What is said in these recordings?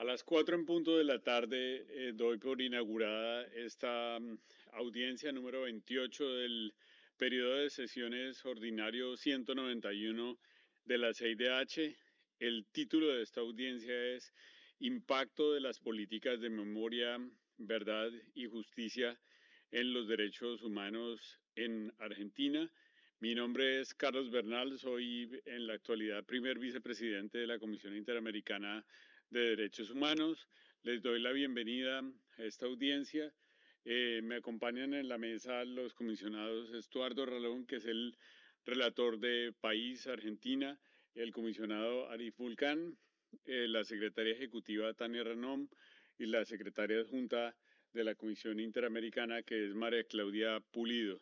A las cuatro en punto de la tarde eh, doy por inaugurada esta mm, audiencia número 28 del periodo de sesiones ordinario 191 de la CIDH. El título de esta audiencia es Impacto de las políticas de memoria, verdad y justicia en los derechos humanos en Argentina. Mi nombre es Carlos Bernal, soy en la actualidad primer vicepresidente de la Comisión Interamericana de Derechos Humanos. Les doy la bienvenida a esta audiencia. Eh, me acompañan en la mesa los comisionados Estuardo Ralón, que es el relator de País Argentina, el comisionado Arif Vulcán, eh, la secretaria ejecutiva Tania Renom y la secretaria adjunta de la Comisión Interamericana, que es María Claudia Pulido.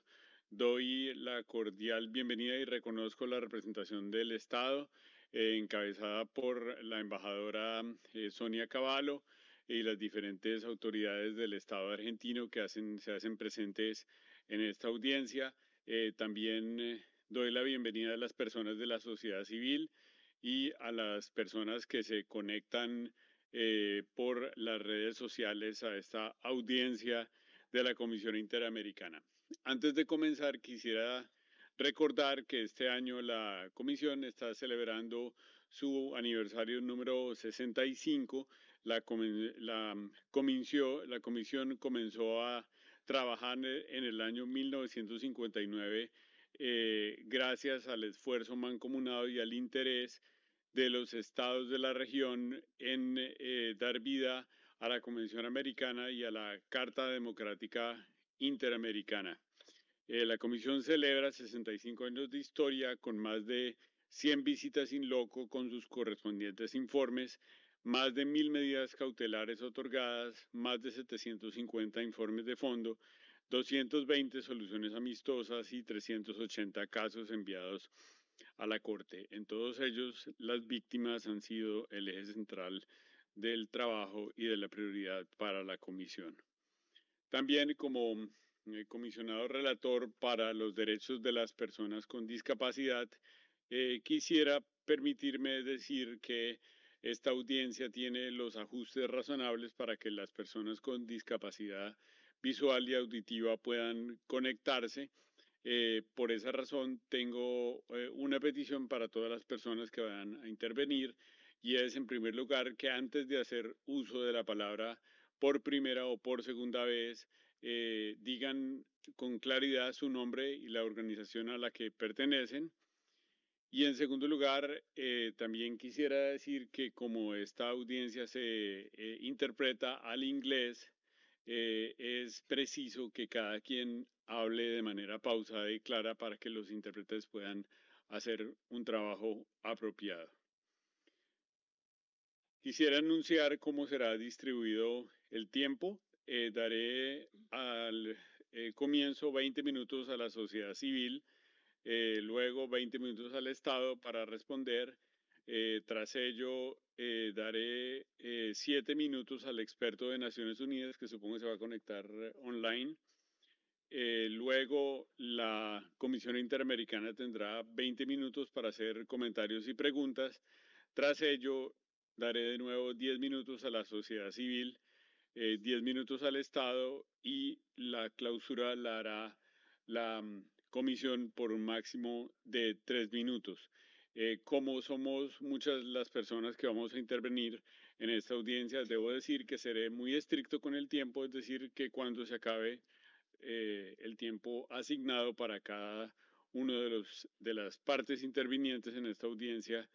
Doy la cordial bienvenida y reconozco la representación del Estado eh, encabezada por la embajadora eh, Sonia Cavallo y las diferentes autoridades del Estado argentino que se hacen presentes en esta audiencia. Eh, también doy la bienvenida a las personas de la sociedad civil y a las personas que se conectan por las redes sociales a esta audiencia de la Comisión Interamericana. Antes de comenzar, quisiera Recordar que este año la comisión está celebrando su aniversario número 65. La, mm, comisión, la comisión comenzó a trabajar en el año 1959 eh, gracias al esfuerzo mancomunado y al interés de los estados de la región en eh, dar vida a la Convención Americana y a la Carta Democrática Interamericana. Eh, la comisión celebra 65 años de historia con más de 100 visitas in loco con sus correspondientes informes, más de 1,000 medidas cautelares otorgadas, más de 750 informes de fondo, 220 soluciones amistosas y 380 casos enviados a la Corte. En todos ellos, las víctimas han sido el eje central del trabajo y de la prioridad para la Comisión. También como el eh, comisionado relator para los derechos de las personas con discapacidad, eh, quisiera permitirme decir que esta audiencia tiene los ajustes razonables para que las personas con discapacidad visual y auditiva puedan conectarse. Eh, por esa razón tengo una petición para todas las personas que van a intervenir y es en primer lugar que antes de hacer uso de la palabra por primera o por segunda vez, eh, digan con claridad su nombre y la organización a la que pertenecen. Y en segundo lugar, eh, también quisiera decir que como esta audiencia se eh, interpreta al inglés, es preciso que cada quien hable de manera pausada y clara para que los intérpretes puedan hacer un trabajo apropiado. Quisiera anunciar cómo será distribuido el tiempo. Eh, daré al eh, comienzo 20 minutos a la sociedad civil, eh, luego 20 minutos al Estado para responder. tras ello, daré 7 minutos al experto de Naciones Unidas, que supongo se va a conectar online. luego, la Comisión Interamericana tendrá 20 minutos para hacer comentarios y preguntas. Tras ello, daré de nuevo 10 minutos a la sociedad civil eh, diez 10 minutos al Estado y la clausura la hará la mm, comisión por un máximo de 3 minutos. Eh, como somos muchas las personas que vamos a intervenir en esta audiencia, debo decir que seré muy estricto con el tiempo, es decir, que cuando se acabe eh, el tiempo asignado para cada uno de, de las partes intervinientes en esta audiencia,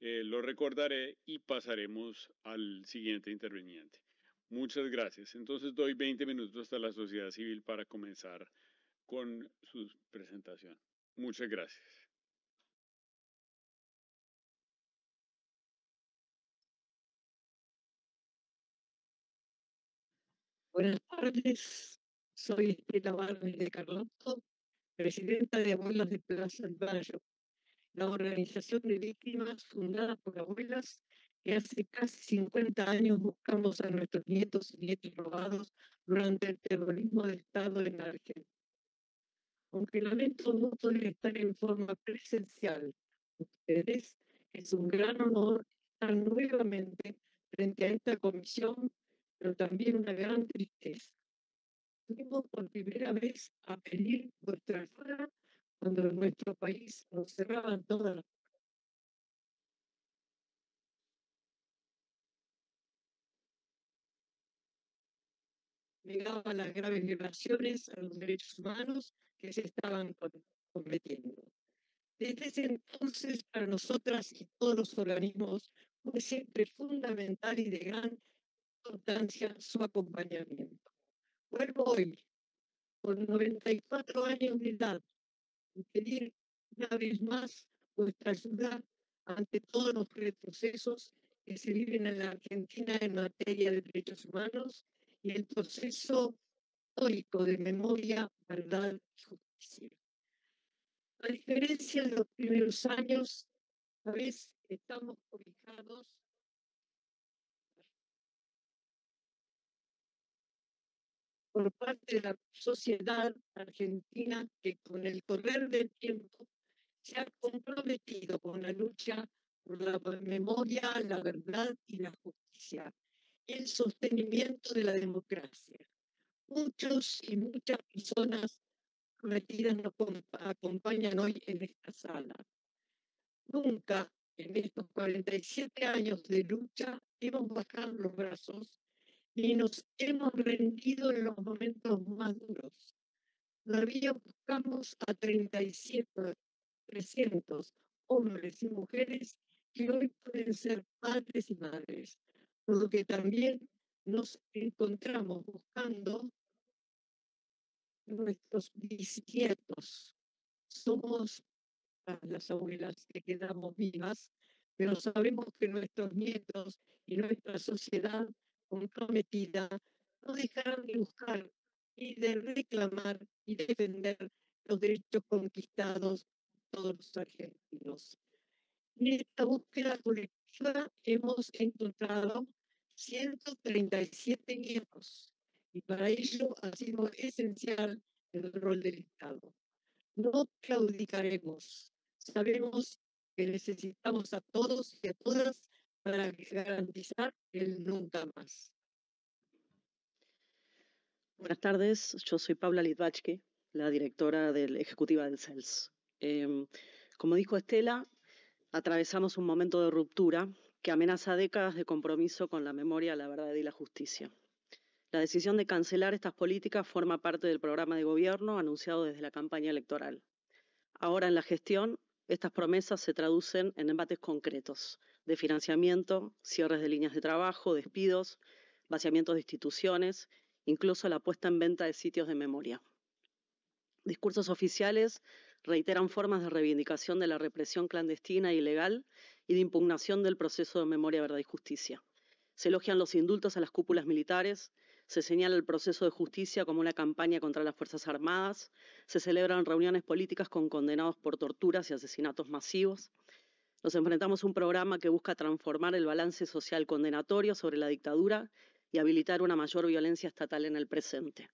lo recordaré y pasaremos al siguiente interviniente. Muchas gracias. Entonces doy 20 minutos hasta la sociedad civil para comenzar con su presentación. Muchas gracias. Buenas tardes, soy Estela Barbe de Carlotto, presidenta de Abuelas de Plaza del Valle, la organización de víctimas fundada por abuelas que hace casi 50 años buscamos a nuestros nietos y nietos robados durante el terrorismo de Estado en Argentina. Aunque lamento no poder estar en forma presencial, ustedes es un gran honor estar nuevamente frente a esta comisión, pero también una gran tristeza. Fuimos por primera vez a pedir vuestra ayuda cuando en nuestro país nos cerraban todas las llegaba a las graves violaciones a los derechos humanos que se estaban cometiendo. Desde ese entonces, para nosotras y todos los organismos, fue siempre fundamental y de gran importancia su acompañamiento. Vuelvo hoy, con 94 años de edad, y pedir una vez más vuestra ayuda ante todos los retrocesos que se viven en la Argentina en materia de derechos humanos y el proceso histórico de memoria, verdad y justicia. A diferencia de los primeros años, a veces estamos obligados... por parte de la sociedad argentina que con el correr del tiempo se ha comprometido con la lucha por la memoria, la verdad y la justicia el sostenimiento de la democracia. Muchos y muchas personas metidas nos acompañan hoy en esta sala. Nunca en estos 47 años de lucha hemos bajado los brazos ni nos hemos rendido en los momentos más duros. Todavía buscamos a 37, 300 hombres y mujeres que hoy pueden ser padres y madres, por lo que también nos encontramos buscando nuestros bisnietos. Somos ah, las abuelas que quedamos vivas, pero sabemos que nuestros nietos y nuestra sociedad comprometida no dejarán de buscar y de reclamar y defender los derechos conquistados todos los argentinos. En esta búsqueda colectiva hemos encontrado 137 miembros y para ello ha sido esencial el rol del Estado. No claudicaremos. Sabemos que necesitamos a todos y a todas para garantizar el nunca más. Buenas tardes, yo soy Paula Litvachke, la directora del, ejecutiva del CELS. Em, como dijo Estela, atravesamos un momento de ruptura que amenaza décadas de compromiso con la memoria, la verdad y la justicia. La decisión de cancelar estas políticas forma parte del programa de gobierno anunciado desde la campaña electoral. Ahora en la gestión, estas promesas se traducen en embates concretos de financiamiento, cierres de líneas de trabajo, despidos, vaciamientos de instituciones, incluso la puesta en venta de sitios de memoria. Discursos oficiales reiteran formas de reivindicación de la represión clandestina e ilegal y de impugnación del proceso de memoria, verdad y justicia. Se elogian los indultos a las cúpulas militares, se señala el proceso de justicia como una campaña contra las Fuerzas Armadas, se celebran reuniones políticas con condenados por torturas y asesinatos masivos. Nos enfrentamos a un programa que busca transformar el balance social condenatorio sobre la dictadura y habilitar una mayor violencia estatal en el presente.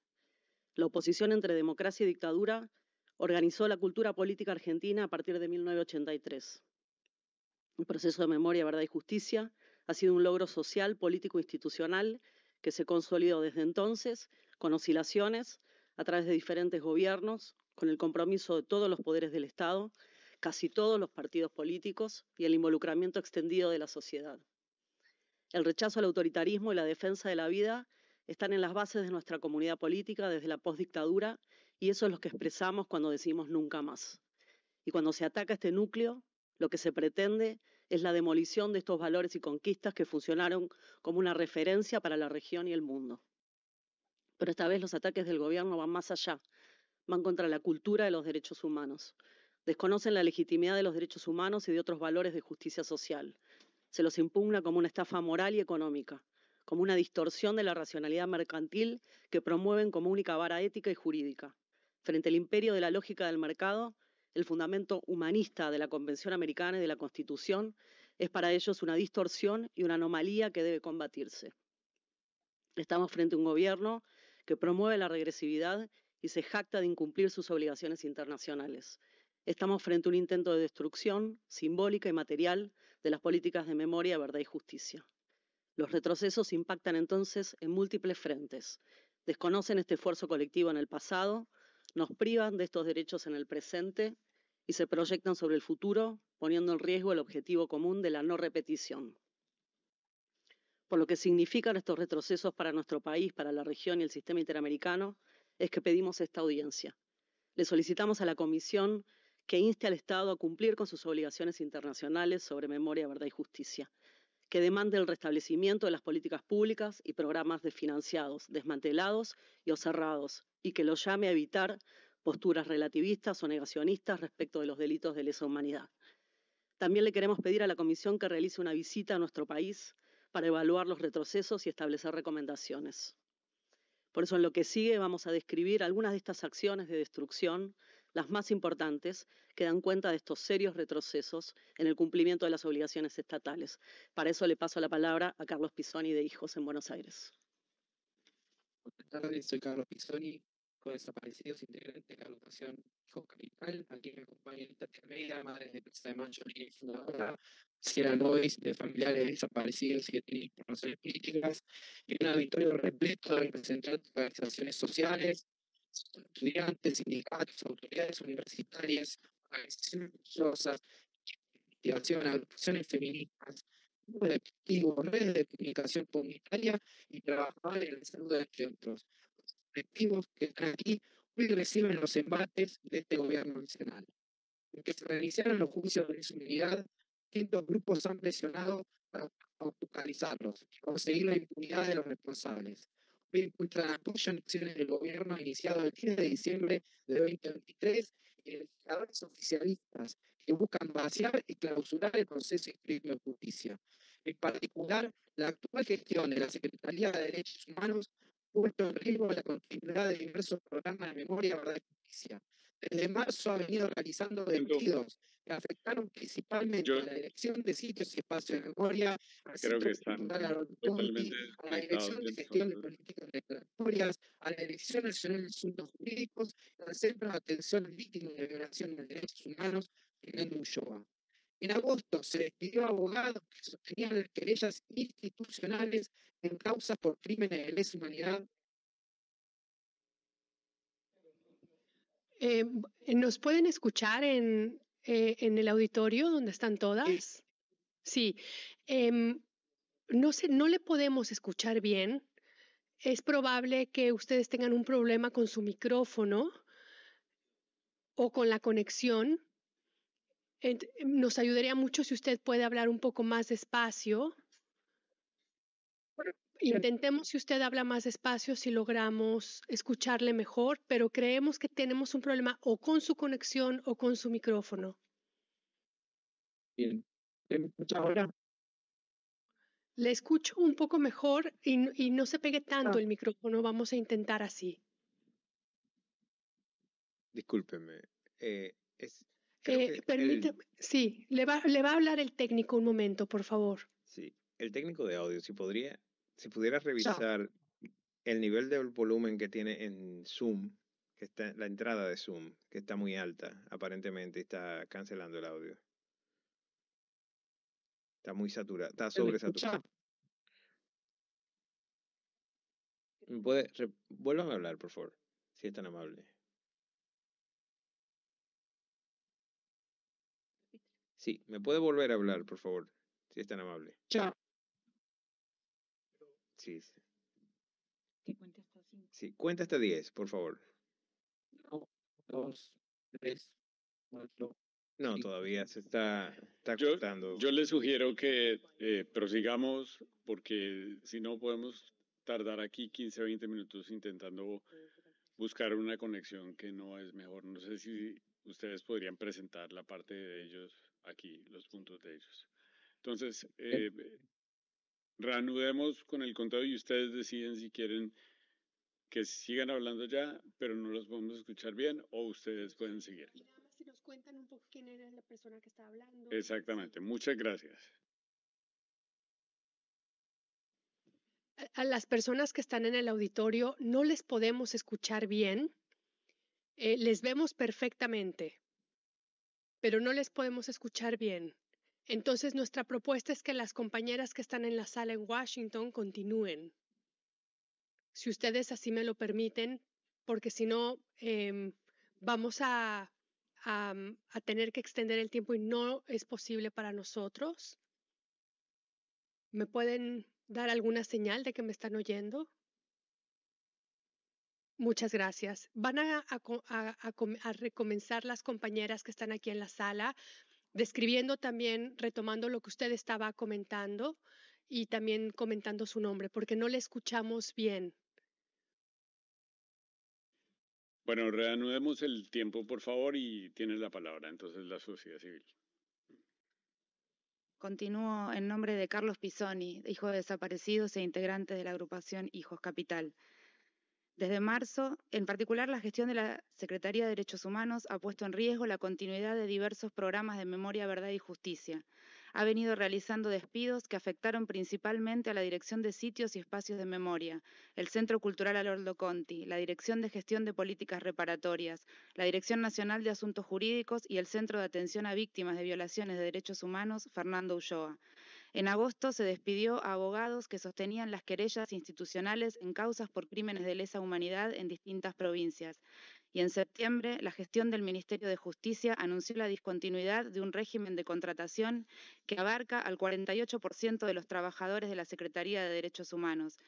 La oposición entre democracia y dictadura organizó la cultura política argentina a partir de 1983. El proceso de memoria, verdad y justicia ha sido un logro social, político, e institucional que se consolidó desde entonces con oscilaciones a través de diferentes gobiernos, con el compromiso de todos los poderes del Estado, casi todos los partidos políticos y el involucramiento extendido de la sociedad. El rechazo al autoritarismo y la defensa de la vida están en las bases de nuestra comunidad política desde la postdictadura y eso es lo que expresamos cuando decimos nunca más. Y cuando se ataca este núcleo, lo que se pretende es la demolición de estos valores y conquistas que funcionaron como una referencia para la región y el mundo. Pero esta vez los ataques del gobierno van más allá, van contra la cultura de los derechos humanos. Desconocen la legitimidad de los derechos humanos y de otros valores de justicia social. Se los impugna como una estafa moral y económica, como una distorsión de la racionalidad mercantil que promueven como única vara ética y jurídica. Frente al imperio de la lógica del mercado, el fundamento humanista de la Convención Americana y de la Constitución es para ellos una distorsión y una anomalía que debe combatirse. Estamos frente a un gobierno que promueve la regresividad y se jacta de incumplir sus obligaciones internacionales. Estamos frente a un intento de destrucción simbólica y material de las políticas de memoria, verdad y justicia. Los retrocesos impactan entonces en múltiples frentes. Desconocen este esfuerzo colectivo en el pasado, nos privan de estos derechos en el presente y se proyectan sobre el futuro, poniendo en riesgo el objetivo común de la no repetición. Por lo que significan estos retrocesos para nuestro país, para la región y el sistema interamericano, es que pedimos esta audiencia. Le solicitamos a la Comisión que inste al Estado a cumplir con sus obligaciones internacionales sobre memoria, verdad y justicia, que demande el restablecimiento de las políticas públicas y programas desfinanciados, desmantelados y o cerrados, y que lo llame a evitar posturas relativistas o negacionistas respecto de los delitos de lesa humanidad. También le queremos pedir a la Comisión que realice una visita a nuestro país para evaluar los retrocesos y establecer recomendaciones. Por eso en lo que sigue vamos a describir algunas de estas acciones de destrucción las más importantes, que dan cuenta de estos serios retrocesos en el cumplimiento de las obligaciones estatales. Para eso le paso la palabra a Carlos Pisoni de Hijos en Buenos Aires. Buenas tardes, soy Carlos Pisoni, desaparecidos integrante de la agrupación Hijos Capital, aquí me acompaña Tati Almeida, madre de Pisa de Mayo y fundadora, Sierra Nois, de familiares desaparecidos y que tienen informaciones políticas, y un auditorio repleto de representantes de organizaciones sociales, estudiantes, sindicatos, autoridades universitarias, organizaciones religiosas, agrupaciones feministas, de activos, redes de comunicación comunitaria y trabajar en salud saludo de centros. efectivos que están aquí hoy reciben los embates de este gobierno nacional. En que se reiniciaron los juicios de inseguridad, distintos grupos han presionado para autocalizarlos conseguir la impunidad de los responsables impulsan en acciones del gobierno iniciado el 10 de diciembre de 2023 y legisladores oficialistas que buscan vaciar y clausurar el proceso de justicia. En particular, la actual gestión de la Secretaría de Derechos Humanos puesto en riesgo la continuidad de diversos programas de memoria, verdad y justicia, desde marzo ha venido realizando delitos que afectaron principalmente a la dirección de sitios y espacios de memoria, a, la, dirección de gestión de políticas regulatorias, a la dirección nacional de asuntos jurídicos, al centro de atención a víctimas de violación de derechos humanos, en Ulloa. En agosto se despidió a abogados que sostenían las querellas institucionales en causas por crímenes de lesa humanidad Em, ¿Nos pueden escuchar en, eh, en, el auditorio donde están todas? Sí. Em, no, sé, no le podemos escuchar bien. Es probable que ustedes tengan un problema con su micrófono o con la conexión. Nos ayudaría mucho si usted puede hablar un poco más despacio. Intentemos, si usted habla más despacio, si logramos escucharle mejor, pero creemos que tenemos un problema o con su conexión o con su micrófono. Bien. Eh, pues, le escucho un poco mejor y, y no se pegue tanto ah. el micrófono. Vamos a intentar así. Discúlpeme. Eh, eh Sí, le le va a hablar el técnico un momento, por favor. Sí, el técnico de audio, si podría si pudieras revisar el nivel del volumen que tiene en Zoom, que está la entrada de Zoom, que está muy alta, aparentemente está cancelando el audio. Está muy saturado, está sobresaturado. ¿Puede, vuelvan a hablar, por favor, si es tan amable. Sí, me puede volver a hablar, por favor, si es tan amable. Chao. Sí, cuenta hasta 10, por favor. No, todavía se está, está yo, les le sugiero que eh, prosigamos porque si no podemos tardar aquí 15, 20 minutos intentando buscar una conexión que no es mejor. No sé si ustedes podrían presentar la parte de ellos aquí, los puntos de ellos. Entonces, eh, eh reanudemos con el contado y ustedes deciden si quieren que sigan hablando ya, pero no los podemos escuchar bien o ustedes pueden seguir. Y nada más si nos cuentan un poco quién era la persona que estaba hablando. Exactamente, muchas gracias. A, las personas que están en el auditorio no les podemos escuchar bien, eh, les vemos perfectamente, pero no les podemos escuchar bien. Entonces, nuestra propuesta es que las compañeras que están en la sala en Washington continúen. Si ustedes así me lo permiten, porque si no, em, vamos mm, a, tener que extender el tiempo y no es posible para nosotros. ¿Me pueden dar alguna señal de que me están oyendo? Muchas gracias. Van a, a, a, a, recomenzar las compañeras que están aquí en la sala describiendo también, retomando lo que usted estaba comentando y también comentando su nombre, porque no le escuchamos bien. Bueno, reanudemos el tiempo, por favor, y tienes la palabra, entonces, la sociedad civil. Continúo en nombre de Carlos Pisoni, hijo de desaparecidos e integrante de la agrupación Hijos Capital. Desde marzo, en particular, la gestión de la Secretaría de Derechos Humanos ha puesto en riesgo la continuidad de diversos programas de memoria, verdad y justicia. Ha venido realizando despidos que afectaron principalmente a la Dirección de Sitios y Espacios de Memoria, el Centro Cultural Alordo Conti, la Dirección de Gestión de Políticas Reparatorias, la Dirección Nacional de Asuntos Jurídicos y el Centro de Atención a Víctimas de Violaciones de Derechos Humanos, Fernando Ulloa. En agosto se despidió a abogados que sostenían las querellas institucionales en causas por crímenes de lesa humanidad en distintas provincias. Y en septiembre, la gestión del Ministerio de Justicia anunció la discontinuidad de un régimen de contratación que abarca al 48% de los trabajadores de la Secretaría de Derechos Humanos.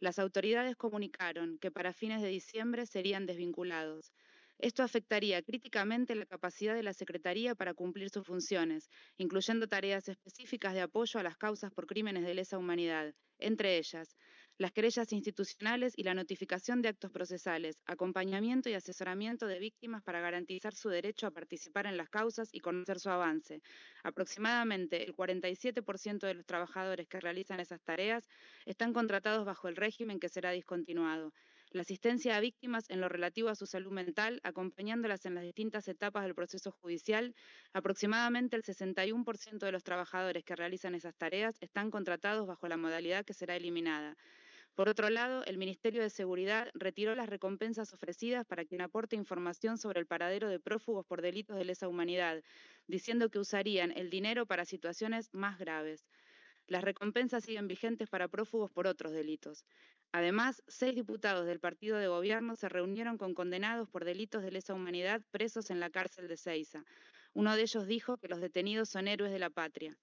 Las autoridades comunicaron que para fines de diciembre serían desvinculados. Esto afectaría críticamente la capacidad de la Secretaría para cumplir sus funciones, incluyendo tareas específicas de apoyo a las causas por crímenes de lesa humanidad, entre ellas las querellas institucionales y la notificación de actos procesales, acompañamiento y asesoramiento de víctimas para garantizar su derecho a participar en las causas y conocer su avance. Aproximadamente el 47% de los trabajadores que realizan esas tareas están contratados bajo el régimen que será discontinuado la asistencia a víctimas en lo relativo a su salud mental, acompañándolas en las distintas etapas del proceso judicial. Aproximadamente el 61% de los trabajadores que realizan esas tareas están contratados bajo la modalidad que será eliminada. Por otro lado, el Ministerio de Seguridad retiró las recompensas ofrecidas para quien aporte información sobre el paradero de prófugos por delitos de lesa humanidad, diciendo que usarían el dinero para situaciones más graves. Las recompensas siguen vigentes para prófugos por otros delitos. Además, seis diputados del partido de gobierno se reunieron con condenados por delitos de lesa humanidad presos en la cárcel de Ceiza. Uno de ellos dijo que los detenidos son héroes de la patria.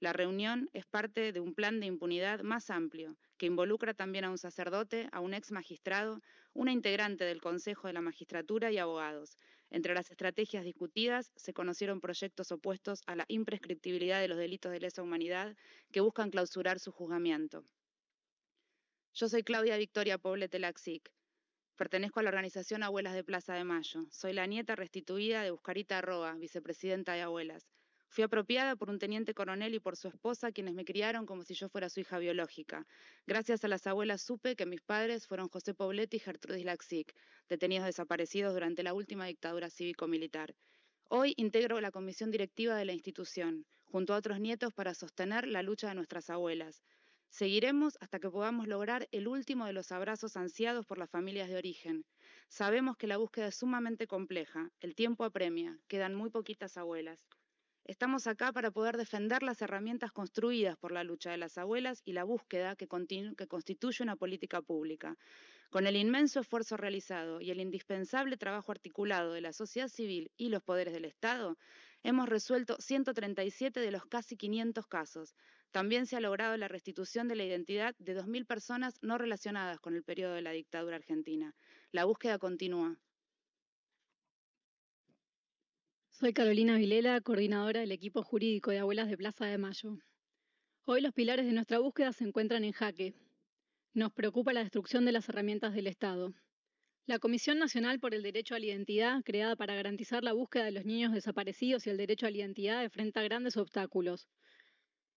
La reunión es parte de un plan de impunidad más amplio, que involucra también a un sacerdote, a un ex magistrado, una integrante del Consejo de la Magistratura y abogados. Entre las estrategias discutidas se conocieron proyectos opuestos a la imprescriptibilidad de los delitos de lesa humanidad que buscan clausurar su juzgamiento. Yo soy Claudia Victoria Poblete Laxic. Pertenezco a la organización Abuelas de Plaza de Mayo. Soy la nieta restituida de Buscarita Roa, vicepresidenta de Abuelas. Fui apropiada por un teniente coronel y por su esposa, quienes me criaron como si yo fuera su hija biológica. Gracias a las abuelas supe que mis padres fueron José Poblete y Gertrudis Laxic, detenidos desaparecidos durante la última dictadura cívico-militar. Hoy integro la comisión directiva de la institución, junto a otros nietos, para sostener la lucha de nuestras abuelas. Seguiremos hasta que podamos lograr el último de los abrazos ansiados por las familias de origen. Sabemos que la búsqueda es sumamente compleja, el tiempo apremia, quedan muy poquitas abuelas. Estamos acá para poder defender las herramientas construidas por la lucha de las abuelas y la búsqueda que, constituye una política pública. Con el inmenso esfuerzo realizado y el indispensable trabajo articulado de la sociedad civil y los poderes del Estado, hemos resuelto 137 de los casi 500 casos, también se ha logrado la restitución de la identidad de 2.000 personas no relacionadas con el periodo de la dictadura argentina. La búsqueda continúa. Soy Carolina Vilela, coordinadora del equipo jurídico de Abuelas de Plaza de Mayo. Hoy los pilares de nuestra búsqueda se encuentran en jaque. Nos preocupa la destrucción de las herramientas del Estado. La Comisión Nacional por el Derecho a la Identidad, creada para garantizar la búsqueda de los niños desaparecidos y el derecho a la identidad, enfrenta grandes obstáculos,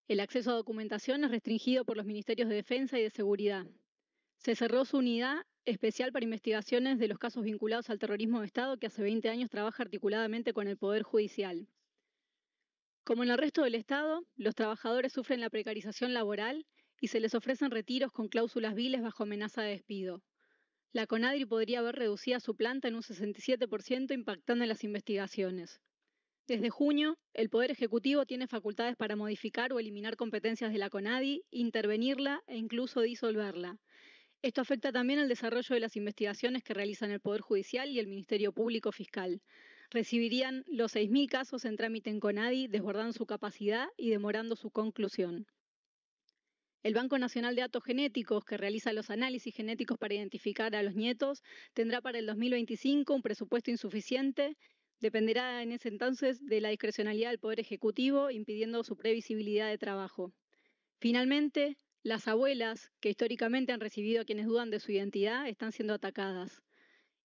el acceso a documentación es restringido por los Ministerios de Defensa y de Seguridad. Se cerró su unidad especial para investigaciones de los casos vinculados al terrorismo de Estado que hace 20 años trabaja articuladamente con el Poder Judicial. Como en el resto del Estado, los trabajadores sufren la precarización laboral y se les ofrecen retiros con cláusulas viles bajo amenaza de despido. La CONADRI podría haber reducido su planta en un 67% impactando en las investigaciones. Desde junio, el Poder Ejecutivo tiene facultades para modificar o eliminar competencias de la CONADI, intervenirla e incluso disolverla. Esto afecta también al desarrollo de las investigaciones que realizan el Poder Judicial y el Ministerio Público Fiscal. Recibirían los 6.000 casos en trámite en CONADI, desbordando su capacidad y demorando su conclusión. El Banco Nacional de Datos Genéticos, que realiza los análisis genéticos para identificar a los nietos, tendrá para el 2025 un presupuesto insuficiente Dependerá en ese entonces de la discrecionalidad del Poder Ejecutivo, impidiendo su previsibilidad de trabajo. Finalmente, las abuelas, que históricamente han recibido a quienes dudan de su identidad, están siendo atacadas.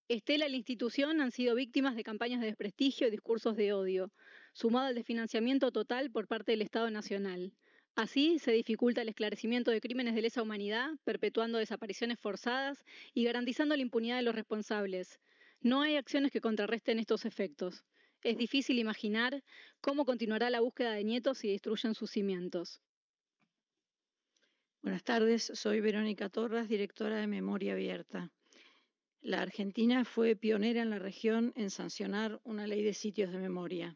Estela y la institución han sido víctimas de campañas de desprestigio y discursos de odio, sumado al desfinanciamiento total por parte del Estado Nacional. Así se dificulta el esclarecimiento de crímenes de lesa humanidad, perpetuando desapariciones forzadas y garantizando la impunidad de los responsables, no hay acciones que contrarresten estos efectos. Es difícil imaginar cómo continuará la búsqueda de nietos si destruyen sus cimientos. Buenas tardes, soy Verónica Torres, directora de Memoria Abierta. La Argentina fue pionera en la región en sancionar una ley de sitios de memoria.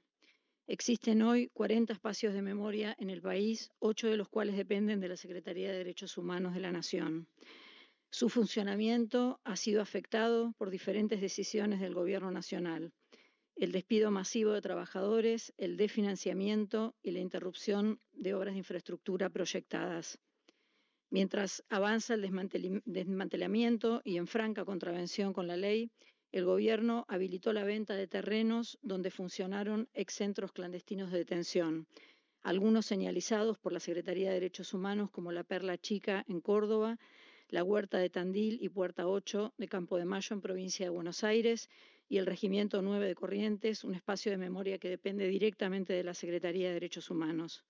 Existen hoy 40 espacios de memoria en el país, 8 de los cuales dependen de la Secretaría de Derechos Humanos de la Nación. Su funcionamiento ha sido afectado por diferentes decisiones del Gobierno Nacional, el despido masivo de trabajadores, el desfinanciamiento y la interrupción de obras de infraestructura proyectadas. Mientras avanza el desmantelamiento y en franca contravención con la ley, el gobierno habilitó la venta de terrenos donde funcionaron ex excentros clandestinos de detención, algunos señalizados por la Secretaría de Derechos Humanos como la Perla Chica en Córdoba la Huerta de Tandil y Puerta 8 de Campo de Mayo en provincia de Buenos Aires y el Regimiento 9 de Corrientes, un espacio de memoria que depende directamente de la Secretaría de Derechos Humanos.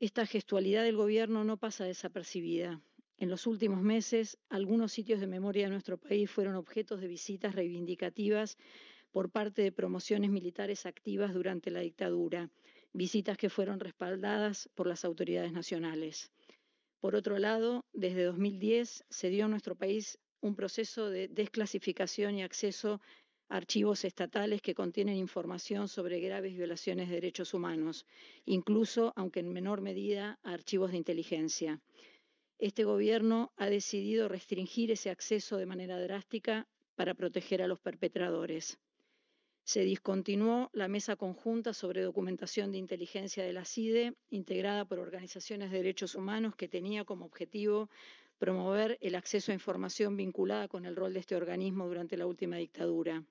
Esta gestualidad del gobierno no pasa desapercibida. En los últimos meses, algunos sitios de memoria de nuestro país fueron objetos de visitas reivindicativas por parte de promociones militares activas durante la dictadura, visitas que fueron respaldadas por las autoridades nacionales. Por otro lado, desde 2010 se dio a nuestro país un proceso de desclasificación y acceso a archivos estatales que contienen información sobre graves violaciones de derechos humanos, incluso, aunque en menor medida, a archivos de inteligencia. Este gobierno ha decidido restringir ese acceso de manera drástica para proteger a los perpetradores. Se discontinuó la mesa conjunta sobre documentación de inteligencia de la CIDE, integrada por organizaciones de derechos humanos, que tenía como objetivo promover el acceso a información vinculada con el rol de este organismo durante la última dictadura.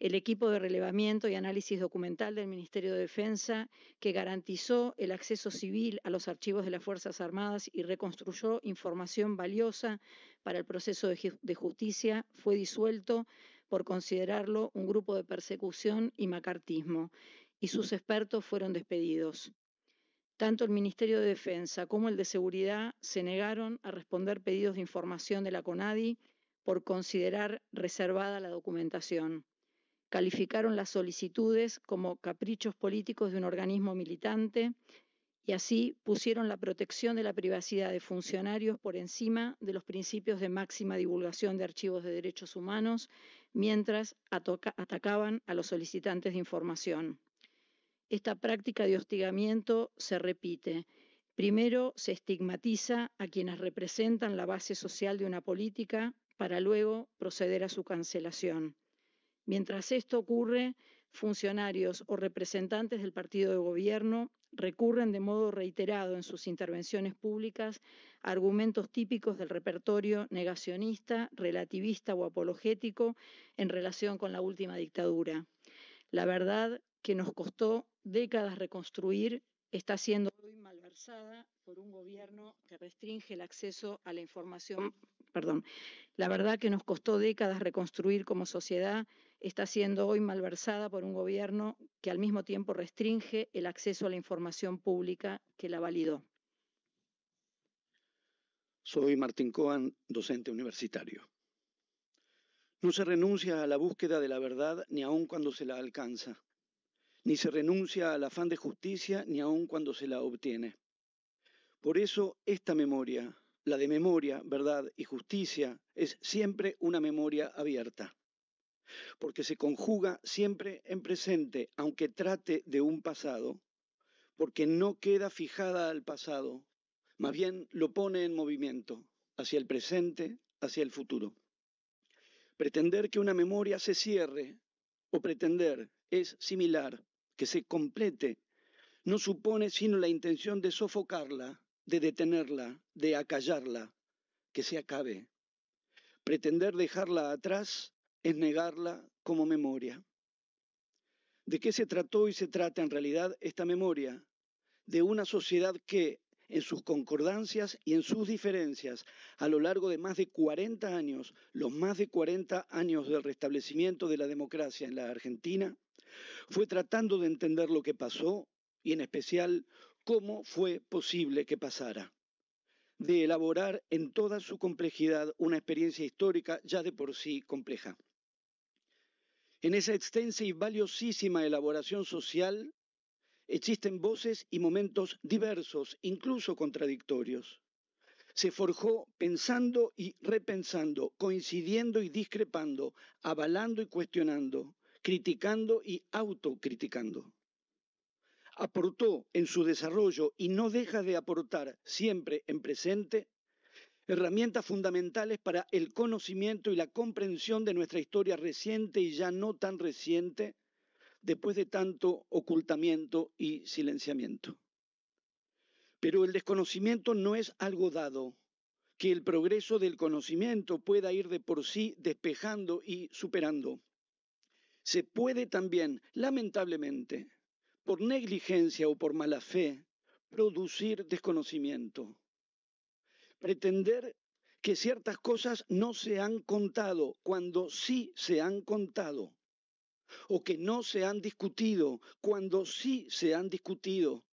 El equipo de relevamiento y análisis documental del Ministerio de Defensa, que garantizó el acceso civil a los archivos de las Fuerzas Armadas y reconstruyó información valiosa para el proceso de justicia, fue disuelto por considerarlo un grupo de persecución y macartismo, y sus expertos fueron despedidos. Tanto el Ministerio de Defensa como el de Seguridad se negaron a responder pedidos de información de la CONADI por considerar reservada la documentación. Calificaron las solicitudes como caprichos políticos de un organismo militante y así pusieron la protección de la privacidad de funcionarios por encima de los principios de máxima divulgación de archivos de derechos humanos mientras atacaban a los solicitantes de información. Esta práctica de hostigamiento se repite. Primero se estigmatiza a quienes representan la base social de una política para luego proceder a su cancelación. Mientras esto ocurre, funcionarios o representantes del partido de gobierno recurren de modo reiterado en sus intervenciones públicas argumentos típicos del repertorio negacionista, relativista o apologético en relación con la última dictadura. La verdad que nos costó décadas reconstruir está siendo hoy malversada por un gobierno que restringe el acceso a la información. Perdón, la verdad que nos costó décadas reconstruir como sociedad está siendo hoy malversada por un gobierno que al mismo tiempo restringe el acceso a la información pública que la validó. Soy Martín Coan, docente universitario. No se renuncia a la búsqueda de la verdad ni aun cuando se la alcanza, ni se renuncia al afán de justicia ni aun cuando se la obtiene. Por eso esta memoria, la de memoria, verdad y justicia, es siempre una memoria abierta porque se conjuga siempre en presente, aunque trate de un pasado, porque no queda fijada al pasado, más bien lo pone en movimiento hacia el presente, hacia el futuro. Pretender que una memoria se cierre o pretender es similar, que se complete, no supone sino la intención de sofocarla, de detenerla, de acallarla, que se acabe. Pretender dejarla atrás es negarla como memoria. ¿De qué se trató y se trata en realidad esta memoria? De una sociedad que, en sus concordancias y en sus diferencias, a lo largo de más de 40 años, los más de 40 años del restablecimiento de la democracia en la Argentina, fue tratando de entender lo que pasó y en especial cómo fue posible que pasara de elaborar en toda su complejidad una experiencia histórica ya de por sí compleja. En esa extensa y valiosísima elaboración social existen voces y momentos diversos, incluso contradictorios. Se forjó pensando y repensando, coincidiendo y discrepando, avalando y cuestionando, criticando y autocriticando. Aportó en su desarrollo y no deja de aportar siempre en presente herramientas fundamentales para el conocimiento y la comprensión de nuestra historia reciente y ya no tan reciente, después de tanto ocultamiento y silenciamiento. Pero el desconocimiento no es algo dado, que el progreso del conocimiento pueda ir de por sí despejando y superando. Se puede también, lamentablemente, por negligencia o por mala fe, producir desconocimiento pretender que ciertas cosas no se han contado cuando sí se han contado, o que no se han discutido cuando sí se han discutido,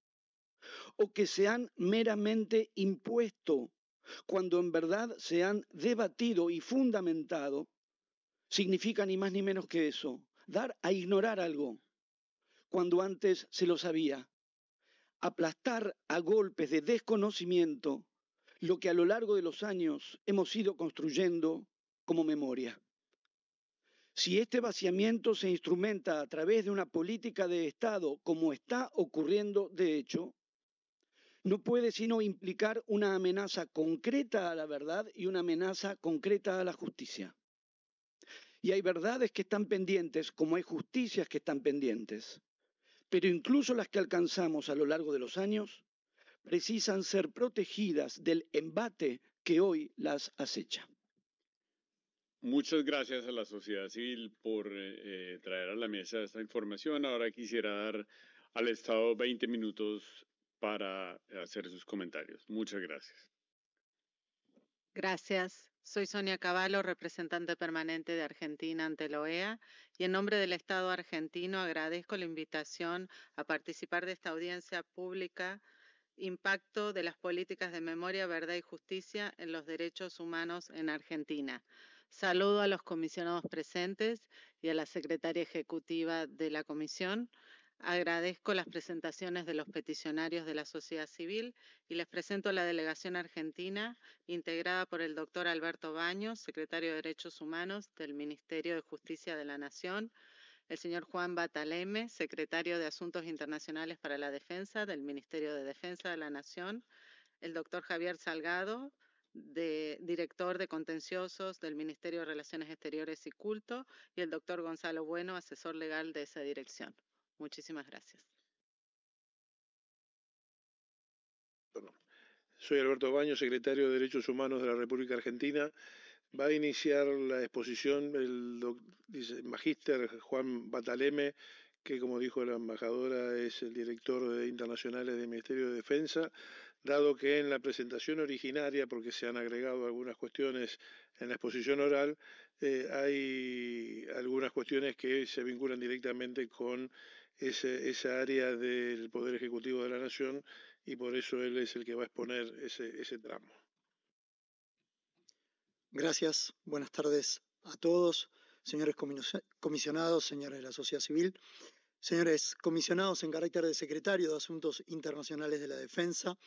o que se han meramente impuesto cuando en verdad se han debatido y fundamentado, significa ni más ni menos que eso, dar a ignorar algo cuando antes se lo sabía, aplastar a golpes de desconocimiento lo que a lo largo de los años hemos ido construyendo como memoria. Si este vaciamiento se instrumenta a través de una política de Estado como está ocurriendo de hecho, no puede sino implicar una amenaza concreta a la verdad y una amenaza concreta a la justicia. Y hay verdades que están pendientes, como hay justicias que están pendientes. Pero incluso las que alcanzamos a lo largo de los años precisan ser protegidas del embate que hoy las acecha. Muchas gracias a la sociedad civil por eh, traer a la mesa esta información. Ahora quisiera dar al Estado 20 minutos para hacer sus comentarios. Muchas gracias. Gracias. Soy Sonia Cavallo, representante permanente de Argentina ante la OEA, y en nombre del Estado argentino agradezco la invitación a participar de esta audiencia pública Impacto de las políticas de memoria, verdad y justicia en los derechos humanos en Argentina. Saludo a los comisionados presentes y a la secretaria ejecutiva de la comisión. Agradezco las presentaciones de los peticionarios de la sociedad civil y les presento a la delegación argentina integrada por el doctor Alberto Baños, secretario de Derechos Humanos del Ministerio de Justicia de la Nación, el señor Juan Bataleme, secretario de Asuntos Internacionales para la Defensa del Ministerio de Defensa de la Nación, el doctor Javier Salgado, director de contenciosos del Ministerio de Relaciones Exteriores y Culto, y el doctor Gonzalo Bueno, asesor legal de esa dirección. Muchísimas gracias. Soy Alberto Baño, secretario de Derechos Humanos de la República Argentina. Va a iniciar la exposición el magíster Juan Bataleme, que como dijo la embajadora es el director de internacionales del Ministerio de Defensa, dado que en la presentación originaria, porque se han agregado algunas cuestiones en la exposición oral, eh, hay algunas cuestiones que se vinculan directamente con ese, esa área del Poder Ejecutivo de la Nación y por eso él es el que va a exponer ese tramo. Gracias, buenas tardes a todos, señores comisionados, señores de la sociedad civil, señores comisionados en carácter de secretario de Asuntos Internacionales de la Defensa,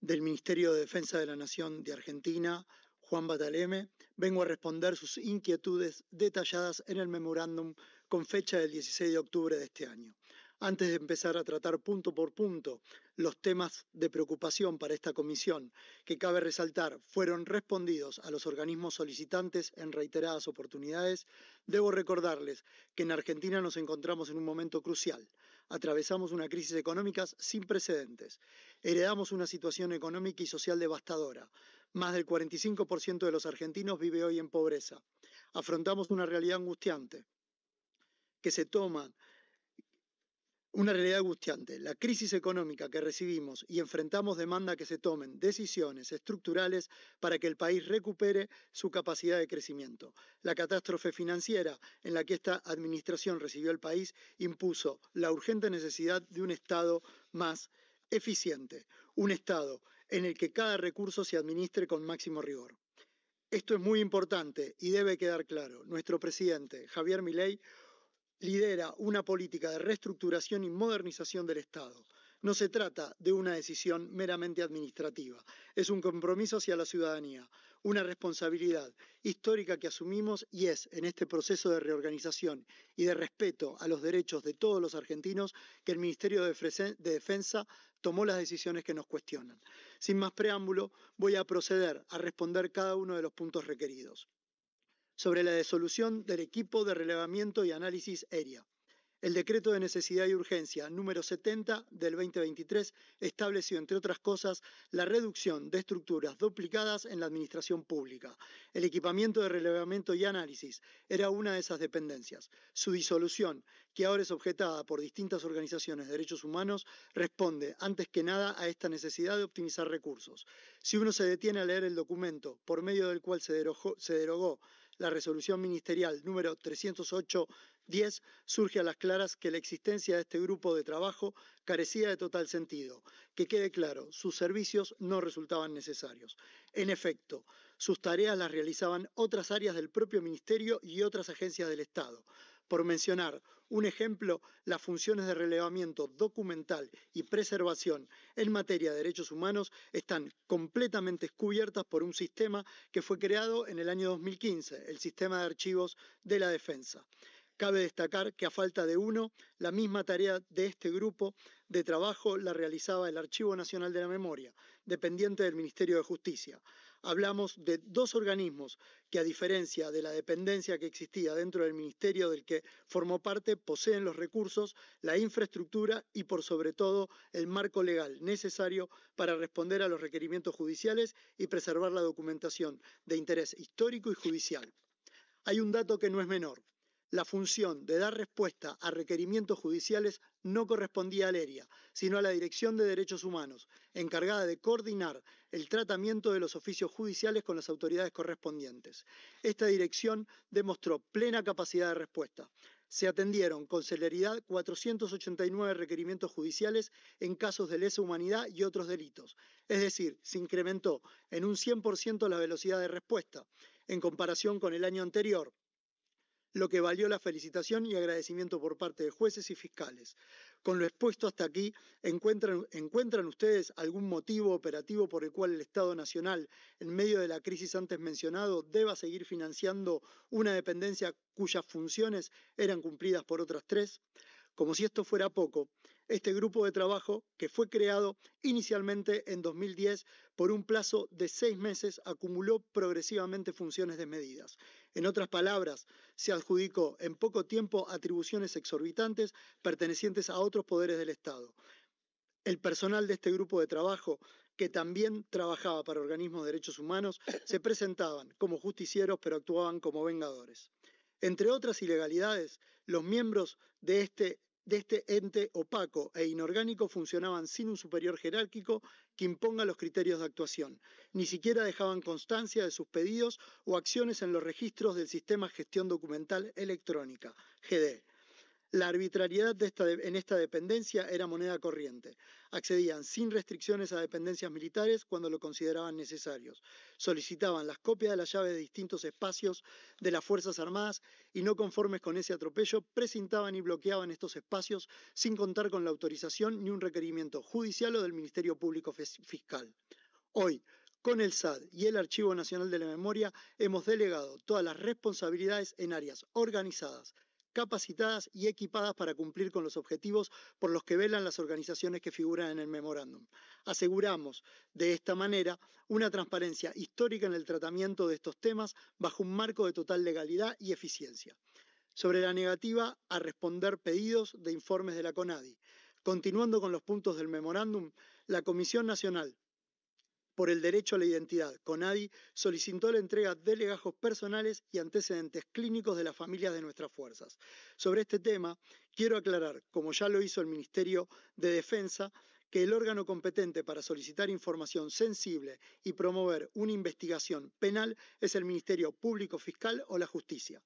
del Ministerio de Defensa de la Nación de Argentina, Juan Bataleme, vengo a responder sus inquietudes detalladas en el memorándum con fecha del 16 de octubre de este año antes de empezar a tratar punto por punto los temas de preocupación para esta comisión, que cabe resaltar fueron respondidos a los organismos solicitantes en reiteradas oportunidades, debo recordarles que en Argentina nos encontramos en un momento crucial. Atravesamos una crisis económica sin precedentes. Heredamos una situación económica y social devastadora. Más del 45% de los argentinos vive hoy en pobreza. Afrontamos una realidad angustiante que se toma... Una realidad angustiante. La crisis económica que recibimos y enfrentamos demanda que se tomen decisiones estructurales para que el país recupere su capacidad de crecimiento. La catástrofe financiera en la que esta administración recibió el país impuso la urgente necesidad de un Estado más eficiente, un Estado en el que cada recurso se administre con máximo rigor. Esto es muy importante y debe quedar claro. Nuestro presidente, Javier Milei, lidera una política de reestructuración y modernización del Estado. No se trata de una decisión meramente administrativa, es un compromiso hacia la ciudadanía, una responsabilidad histórica que asumimos y es en este proceso de reorganización y de respeto a los derechos de todos los argentinos que el Ministerio de Defensa tomó las decisiones que nos cuestionan. Sin más preámbulo, voy a proceder a responder cada uno de los puntos requeridos sobre la desolución del equipo de relevamiento y análisis aérea. El decreto de necesidad y urgencia número 70 del 2023 estableció, entre otras cosas, la reducción de estructuras duplicadas en la administración pública. El equipamiento de relevamiento y análisis era una de esas dependencias. Su disolución, que ahora es objetada por distintas organizaciones de derechos humanos, responde, antes que nada, a esta necesidad de optimizar recursos. Si uno se detiene a leer el documento por medio del cual se derogó la resolución ministerial número 308-10 surge a las claras que la existencia de este grupo de trabajo carecía de total sentido. Que quede claro, sus servicios no resultaban necesarios. En efecto, sus tareas las realizaban otras áreas del propio ministerio y otras agencias del Estado. Por mencionar un ejemplo, las funciones de relevamiento documental y preservación en materia de derechos humanos están completamente descubiertas por un sistema que fue creado en el año 2015, el Sistema de Archivos de la Defensa. Cabe destacar que a falta de uno, la misma tarea de este grupo de trabajo la realizaba el Archivo Nacional de la Memoria, dependiente del Ministerio de Justicia. Hablamos de dos organismos que, a diferencia de la dependencia que existía dentro del Ministerio del que formó parte, poseen los recursos, la infraestructura y, por sobre todo, el marco legal necesario para responder a los requerimientos judiciales y preservar la documentación de interés histórico y judicial. Hay un dato que no es menor. La función de dar respuesta a requerimientos judiciales no correspondía a Leria, sino a la Dirección de Derechos Humanos, encargada de coordinar el tratamiento de los oficios judiciales con las autoridades correspondientes. Esta dirección demostró plena capacidad de respuesta. Se atendieron con celeridad 489 requerimientos judiciales en casos de lesa humanidad y otros delitos, es decir, se incrementó en un 100% la velocidad de respuesta en comparación con el año anterior lo que valió la felicitación y agradecimiento por parte de jueces y fiscales. Con lo expuesto hasta aquí, ¿encuentran, ustedes algún motivo operativo por el cual el Estado Nacional, en medio de la crisis antes mencionado, deba seguir financiando una dependencia cuyas funciones eran cumplidas por otras tres? Como si esto fuera poco, este grupo de trabajo, que fue creado inicialmente en 2010 por un plazo de seis meses, acumuló progresivamente funciones de medidas. En otras palabras, se adjudicó en poco tiempo atribuciones exorbitantes pertenecientes a otros poderes del Estado. El personal de este grupo de trabajo, que también trabajaba para organismos de derechos humanos, se presentaban como justicieros pero actuaban como vengadores. Entre otras ilegalidades, los miembros de este de este ente opaco e inorgánico funcionaban sin un superior jerárquico que imponga los criterios de actuación. Ni siquiera dejaban constancia de sus pedidos o acciones en los registros del Sistema Gestión Documental Electrónica, GD. La arbitrariedad en esta dependencia era moneda corriente. Accedían sin restricciones a dependencias militares cuando lo consideraban necesarios. Solicitaban las copias de las llaves de distintos espacios de las Fuerzas Armadas y no conformes con ese atropello, presentaban y bloqueaban estos espacios sin contar con la autorización ni un requerimiento judicial o del Ministerio Público Fiscal. Hoy, con el SAD y el Archivo Nacional de la Memoria, hemos delegado todas las responsabilidades en áreas organizadas capacitadas y equipadas para cumplir con los objetivos por los que velan las organizaciones que figuran en el memorándum. Aseguramos, de esta manera, una transparencia histórica en el tratamiento de estos temas bajo un marco de total legalidad y eficiencia. Sobre la negativa a responder pedidos de informes de la CONADI. Continuando con los puntos del memorándum, la Comisión Nacional por el derecho a la identidad. CONADI solicitó la entrega de legajos personales y antecedentes clínicos de las familias de nuestras fuerzas. Sobre este tema, quiero aclarar, como ya lo hizo el Ministerio de Defensa, que el órgano competente para solicitar información sensible y promover una investigación penal es el Ministerio Público Fiscal o la Justicia.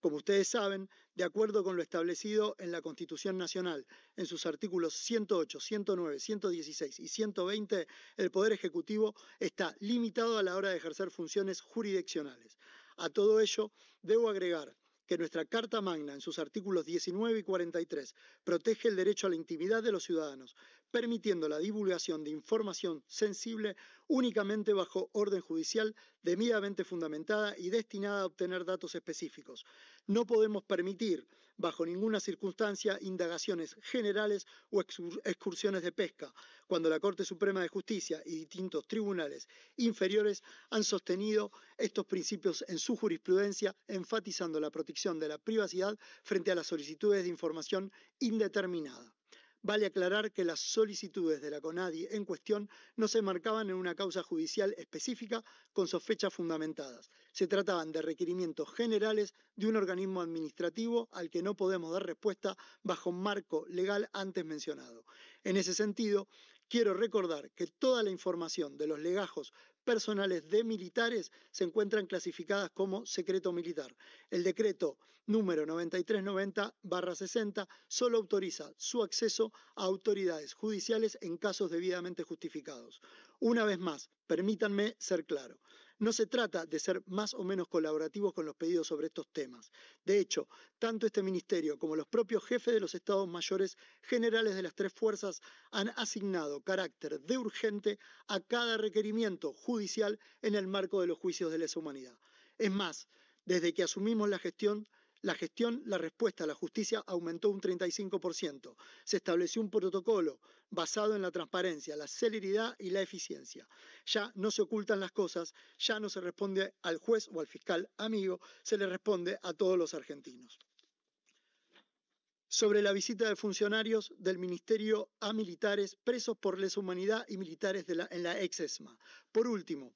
Como ustedes saben, de acuerdo con lo establecido en la Constitución Nacional, en sus artículos 108, 109, 116 y 120, el Poder Ejecutivo está limitado a la hora de ejercer funciones jurisdiccionales. A todo ello, debo agregar que nuestra Carta Magna, en sus artículos 19 y 43, protege el derecho a la intimidad de los ciudadanos, permitiendo la divulgación de información sensible únicamente bajo orden judicial debidamente fundamentada y destinada a obtener datos específicos. No podemos permitir, bajo ninguna circunstancia, indagaciones generales o excursiones de pesca, cuando la Corte Suprema de Justicia y distintos tribunales inferiores han sostenido estos principios en su jurisprudencia, enfatizando la protección de la privacidad frente a las solicitudes de información indeterminada. Vale aclarar que las solicitudes de la CONADI en cuestión no se marcaban en una causa judicial específica con sospechas fundamentadas. Se trataban de requerimientos generales de un organismo administrativo al que no podemos dar respuesta bajo marco legal antes mencionado. En ese sentido, quiero recordar que toda la información de los legajos personales de militares se encuentran clasificadas como secreto militar. El decreto número 9390-60 solo autoriza su acceso a autoridades judiciales en casos debidamente justificados. Una vez más, permítanme ser claro, no se trata de ser más o menos colaborativos con los pedidos sobre estos temas. De hecho, tanto este ministerio como los propios jefes de los estados mayores generales de las tres fuerzas han asignado carácter de urgente a cada requerimiento judicial en el marco de los juicios de lesa humanidad. Es más, desde que asumimos la gestión, la gestión, la respuesta a la justicia aumentó un 35%. Se estableció un protocolo basado en la transparencia, la celeridad y la eficiencia. Ya no se ocultan las cosas, ya no se responde al juez o al fiscal amigo, se le responde a todos los argentinos. Sobre la visita de funcionarios del Ministerio a militares presos por lesa humanidad y militares en la ex-ESMA. Por último,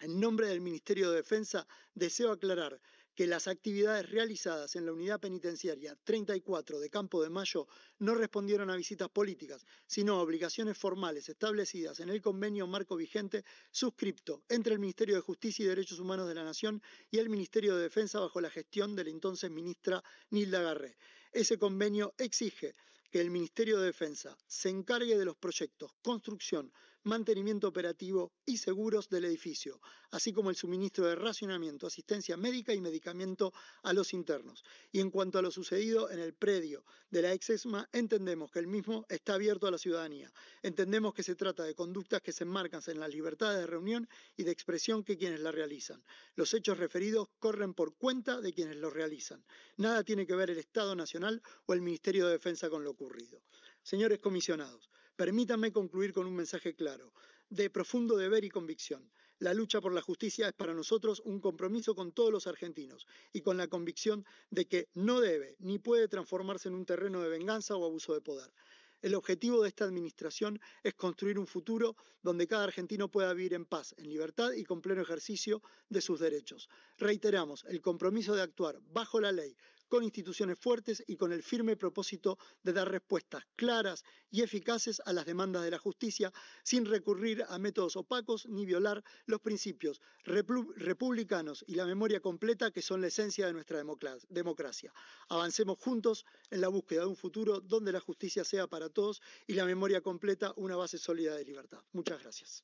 en nombre del Ministerio de Defensa, deseo aclarar que las actividades realizadas en la unidad penitenciaria 34 de Campo de Mayo no respondieron a visitas políticas, sino a obligaciones formales establecidas en el convenio marco vigente suscripto entre el Ministerio de Justicia y Derechos Humanos de la Nación y el Ministerio de Defensa bajo la gestión de la entonces ministra Nilda Garré. Ese convenio exige que el Ministerio de Defensa se encargue de los proyectos, construcción, mantenimiento operativo y seguros del edificio, así como el suministro de racionamiento, asistencia médica y medicamento a los internos. Y en cuanto a lo sucedido en el predio de la exesma, entendemos que el mismo está abierto a la ciudadanía. Entendemos que se trata de conductas que se enmarcan en las libertades de reunión y de expresión que quienes la realizan. Los hechos referidos corren por cuenta de quienes los realizan. Nada tiene que ver el Estado Nacional o el Ministerio de Defensa con lo ocurrido. Señores comisionados, Permítanme concluir con un mensaje claro, de profundo deber y convicción. La lucha por la justicia es para nosotros un compromiso con todos los argentinos y con la convicción de que no debe ni puede transformarse en un terreno de venganza o abuso de poder. El objetivo de esta administración es construir un futuro donde cada argentino pueda vivir en paz, en libertad y con pleno ejercicio de sus derechos. Reiteramos el compromiso de actuar bajo la ley, con instituciones fuertes y con el firme propósito de dar respuestas claras y eficaces a las demandas de la justicia sin recurrir a métodos opacos ni violar los principios republicanos y la memoria completa que son la esencia de nuestra democracia. Avancemos juntos en la búsqueda de un futuro donde la justicia sea para todos y la memoria completa una base sólida de libertad. Muchas gracias.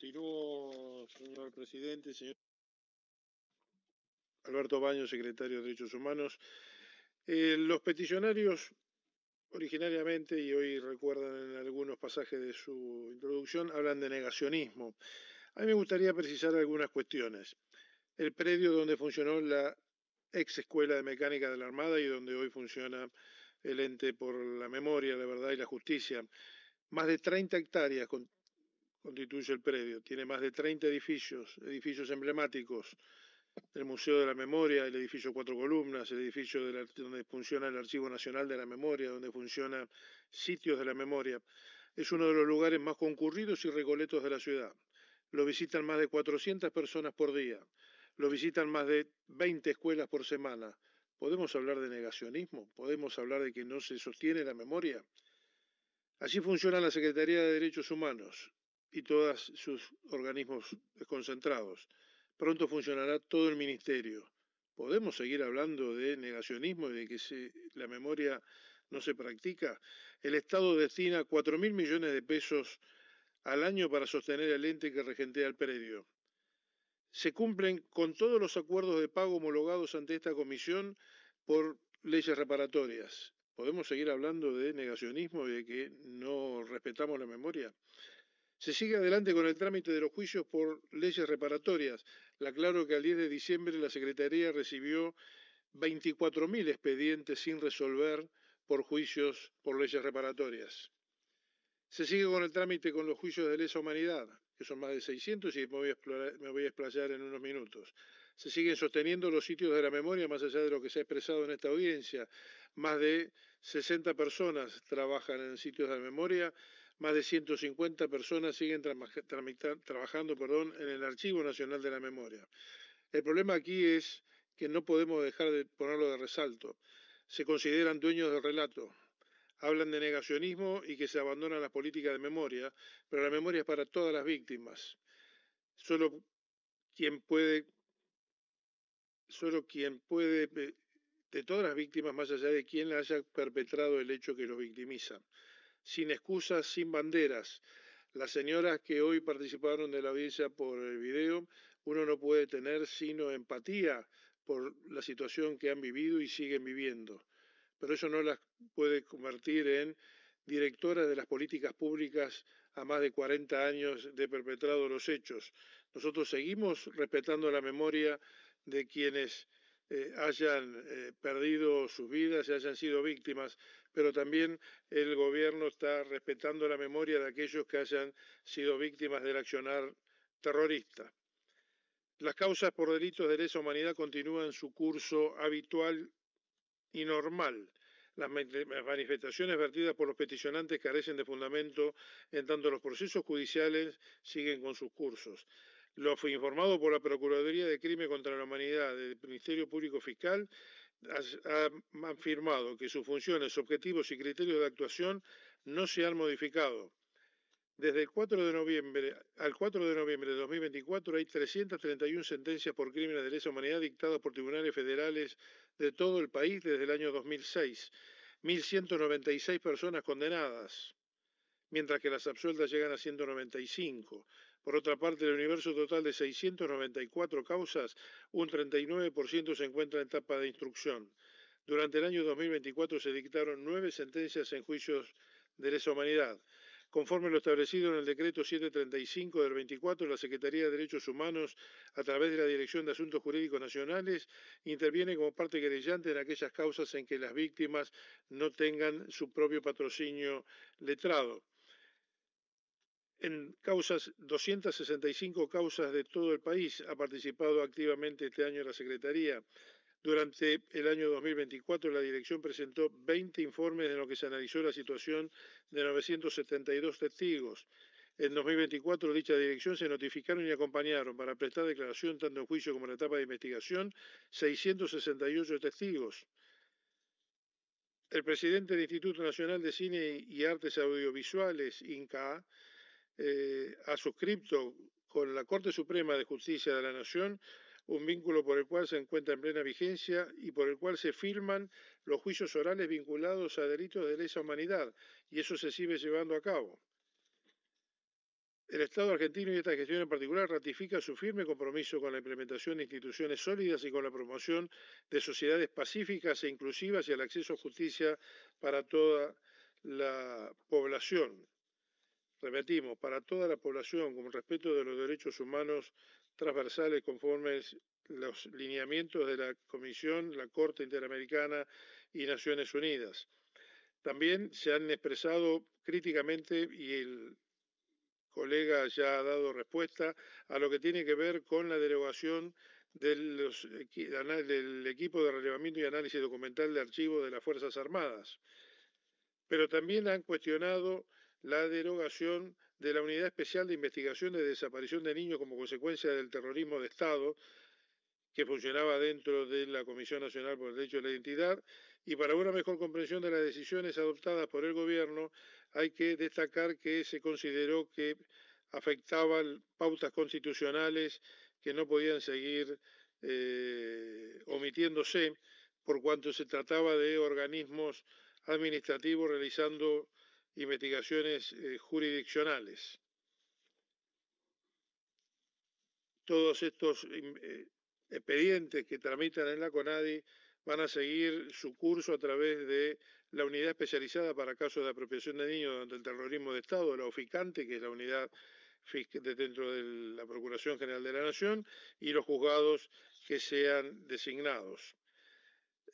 señor presidente, Alberto Baño, secretario de Derechos Humanos. Eh, los peticionarios originariamente, y hoy recuerdan en algunos pasajes de su introducción, hablan de negacionismo. A mí me gustaría precisar algunas cuestiones. El predio donde funcionó la ex escuela de mecánica de la Armada y donde hoy funciona el ente por la memoria, la verdad y la justicia. Más de 30 hectáreas constituye el predio, tiene más de 30 edificios, edificios emblemáticos, el Museo de la Memoria, el edificio Cuatro Columnas, el edificio donde funciona el Archivo Nacional de la Memoria, donde funciona sitios de la memoria. Es uno de los lugares más concurridos y recoletos de la ciudad. Lo visitan más de 400 personas por día. Lo visitan más de 20 escuelas por semana. ¿Podemos hablar de negacionismo? ¿Podemos hablar de que no se sostiene la memoria? Así funciona la Secretaría de Derechos Humanos y todos sus organismos concentrados. Pronto funcionará todo el ministerio. ¿Podemos seguir hablando de negacionismo y de que la memoria no se practica? El Estado destina 4.000 millones de pesos al año para sostener el ente que regentea el predio. Se cumplen con todos los acuerdos de pago homologados ante esta comisión por leyes reparatorias. ¿Podemos seguir hablando de negacionismo y de que no respetamos la memoria? Se sigue adelante con el trámite de los juicios por leyes reparatorias. La aclaro que al 10 de diciembre la Secretaría recibió 24.000 expedientes sin resolver por juicios por leyes reparatorias. Se sigue con el trámite con los juicios de lesa humanidad, que son más de 600 y me voy, a me voy a explayar en unos minutos. Se siguen sosteniendo los sitios de la memoria, más allá de lo que se ha expresado en esta audiencia. Más de 60 personas trabajan en sitios de la memoria más de 150 personas siguen trabajando en el Archivo Nacional de la Memoria. El problema aquí es que no podemos dejar de ponerlo de resalto. Se consideran dueños del relato, hablan de negacionismo y que se abandonan las políticas de memoria, pero la memoria es para todas las víctimas. Solo quien puede, solo quien puede, eh, de todas las víctimas, más allá de quien haya perpetrado el hecho que los victimiza sin excusas, sin banderas. Las señoras que hoy participaron de la audiencia por el video, uno no puede tener sino empatía por la situación que han vivido y siguen viviendo. Pero eso no las puede convertir en directoras de las políticas públicas a más de 40 años de perpetrado los hechos. Nosotros seguimos respetando la memoria de quienes eh, hayan eh, perdido sus vidas y hayan sido víctimas, pero también el gobierno está respetando la memoria de aquellos que hayan sido víctimas del accionar terrorista. Las causas por delitos de lesa humanidad continúan su curso habitual y normal. Las manifestaciones vertidas por los peticionantes carecen de fundamento, en tanto los procesos judiciales siguen con sus cursos. Lo fue informado por la Procuraduría de Crimen contra la Humanidad del Ministerio Público Fiscal ha afirmado que sus funciones, objetivos y criterios de actuación no se han modificado. Desde el 4 de noviembre al 4 de noviembre de 2024 hay 331 sentencias por crímenes de lesa humanidad dictadas por tribunales federales de todo el país desde el año 2006. 1.196 personas condenadas, mientras que las absueltas llegan a 195. Por otra parte, el universo total de 694 causas, un 39% se encuentra en etapa de instrucción. Durante el año 2024 se dictaron nueve sentencias en juicios de lesa humanidad. Conforme lo establecido en el decreto 735 del 24, la Secretaría de Derechos Humanos, a través de la Dirección de Asuntos Jurídicos Nacionales, interviene como parte querellante en aquellas causas en que las víctimas no tengan su propio patrocinio letrado. En causas, 265 causas de todo el país ha participado activamente este año la Secretaría. Durante el año 2024, la dirección presentó 20 informes en los que se analizó la situación de 972 testigos. En 2024, dicha dirección se notificaron y acompañaron para prestar declaración tanto en juicio como en la etapa de investigación 668 testigos. El presidente del Instituto Nacional de Cine y Artes Audiovisuales, INCA, eh, ha suscripto con la Corte Suprema de Justicia de la Nación un vínculo por el cual se encuentra en plena vigencia y por el cual se firman los juicios orales vinculados a delitos de lesa humanidad, y eso se sigue llevando a cabo. El Estado argentino y esta gestión en particular ratifica su firme compromiso con la implementación de instituciones sólidas y con la promoción de sociedades pacíficas e inclusivas y el acceso a justicia para toda la población repetimos, para toda la población con respeto de los derechos humanos transversales conformes los lineamientos de la Comisión, la Corte Interamericana y Naciones Unidas. También se han expresado críticamente y el colega ya ha dado respuesta a lo que tiene que ver con la derogación del equipo de relevamiento y análisis documental de archivos de las Fuerzas Armadas. Pero también han cuestionado la derogación de la Unidad Especial de Investigación de Desaparición de Niños como consecuencia del terrorismo de Estado, que funcionaba dentro de la Comisión Nacional por el Derecho a la Identidad, y para una mejor comprensión de las decisiones adoptadas por el Gobierno, hay que destacar que se consideró que afectaban pautas constitucionales que no podían seguir eh, omitiéndose por cuanto se trataba de organismos administrativos realizando investigaciones eh, jurisdiccionales. Todos estos eh, expedientes que tramitan en la CONADI van a seguir su curso a través de la unidad especializada para casos de apropiación de niños ante el terrorismo de Estado, la OFICANTE, que es la unidad de dentro de la Procuración General de la Nación, y los juzgados que sean designados.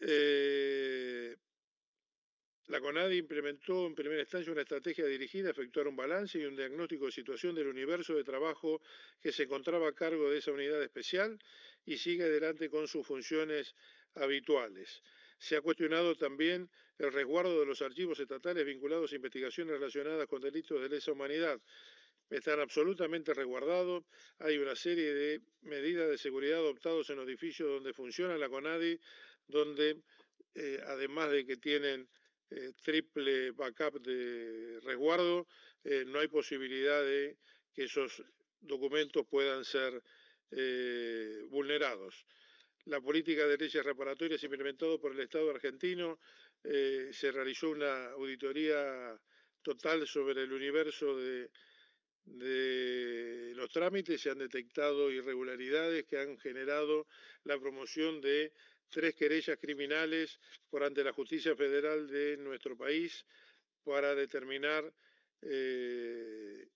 Eh, la CONADI implementó en primera instancia una estrategia dirigida a efectuar un balance y un diagnóstico de situación del universo de trabajo que se encontraba a cargo de esa unidad especial y sigue adelante con sus funciones habituales. Se ha cuestionado también el resguardo de los archivos estatales vinculados a investigaciones relacionadas con delitos de lesa humanidad. Están absolutamente resguardados. Hay una serie de medidas de seguridad adoptadas en los edificios donde funciona la CONADI, donde eh, además de que tienen eh, triple backup de resguardo, eh, no hay posibilidad de que esos documentos puedan ser eh, vulnerados. La política de leyes reparatorias implementado por el Estado argentino se realizó una auditoría total sobre el universo de los trámites, se han detectado irregularidades que han generado la promoción de tres querellas criminales por ante la justicia federal de nuestro país para determinar eh,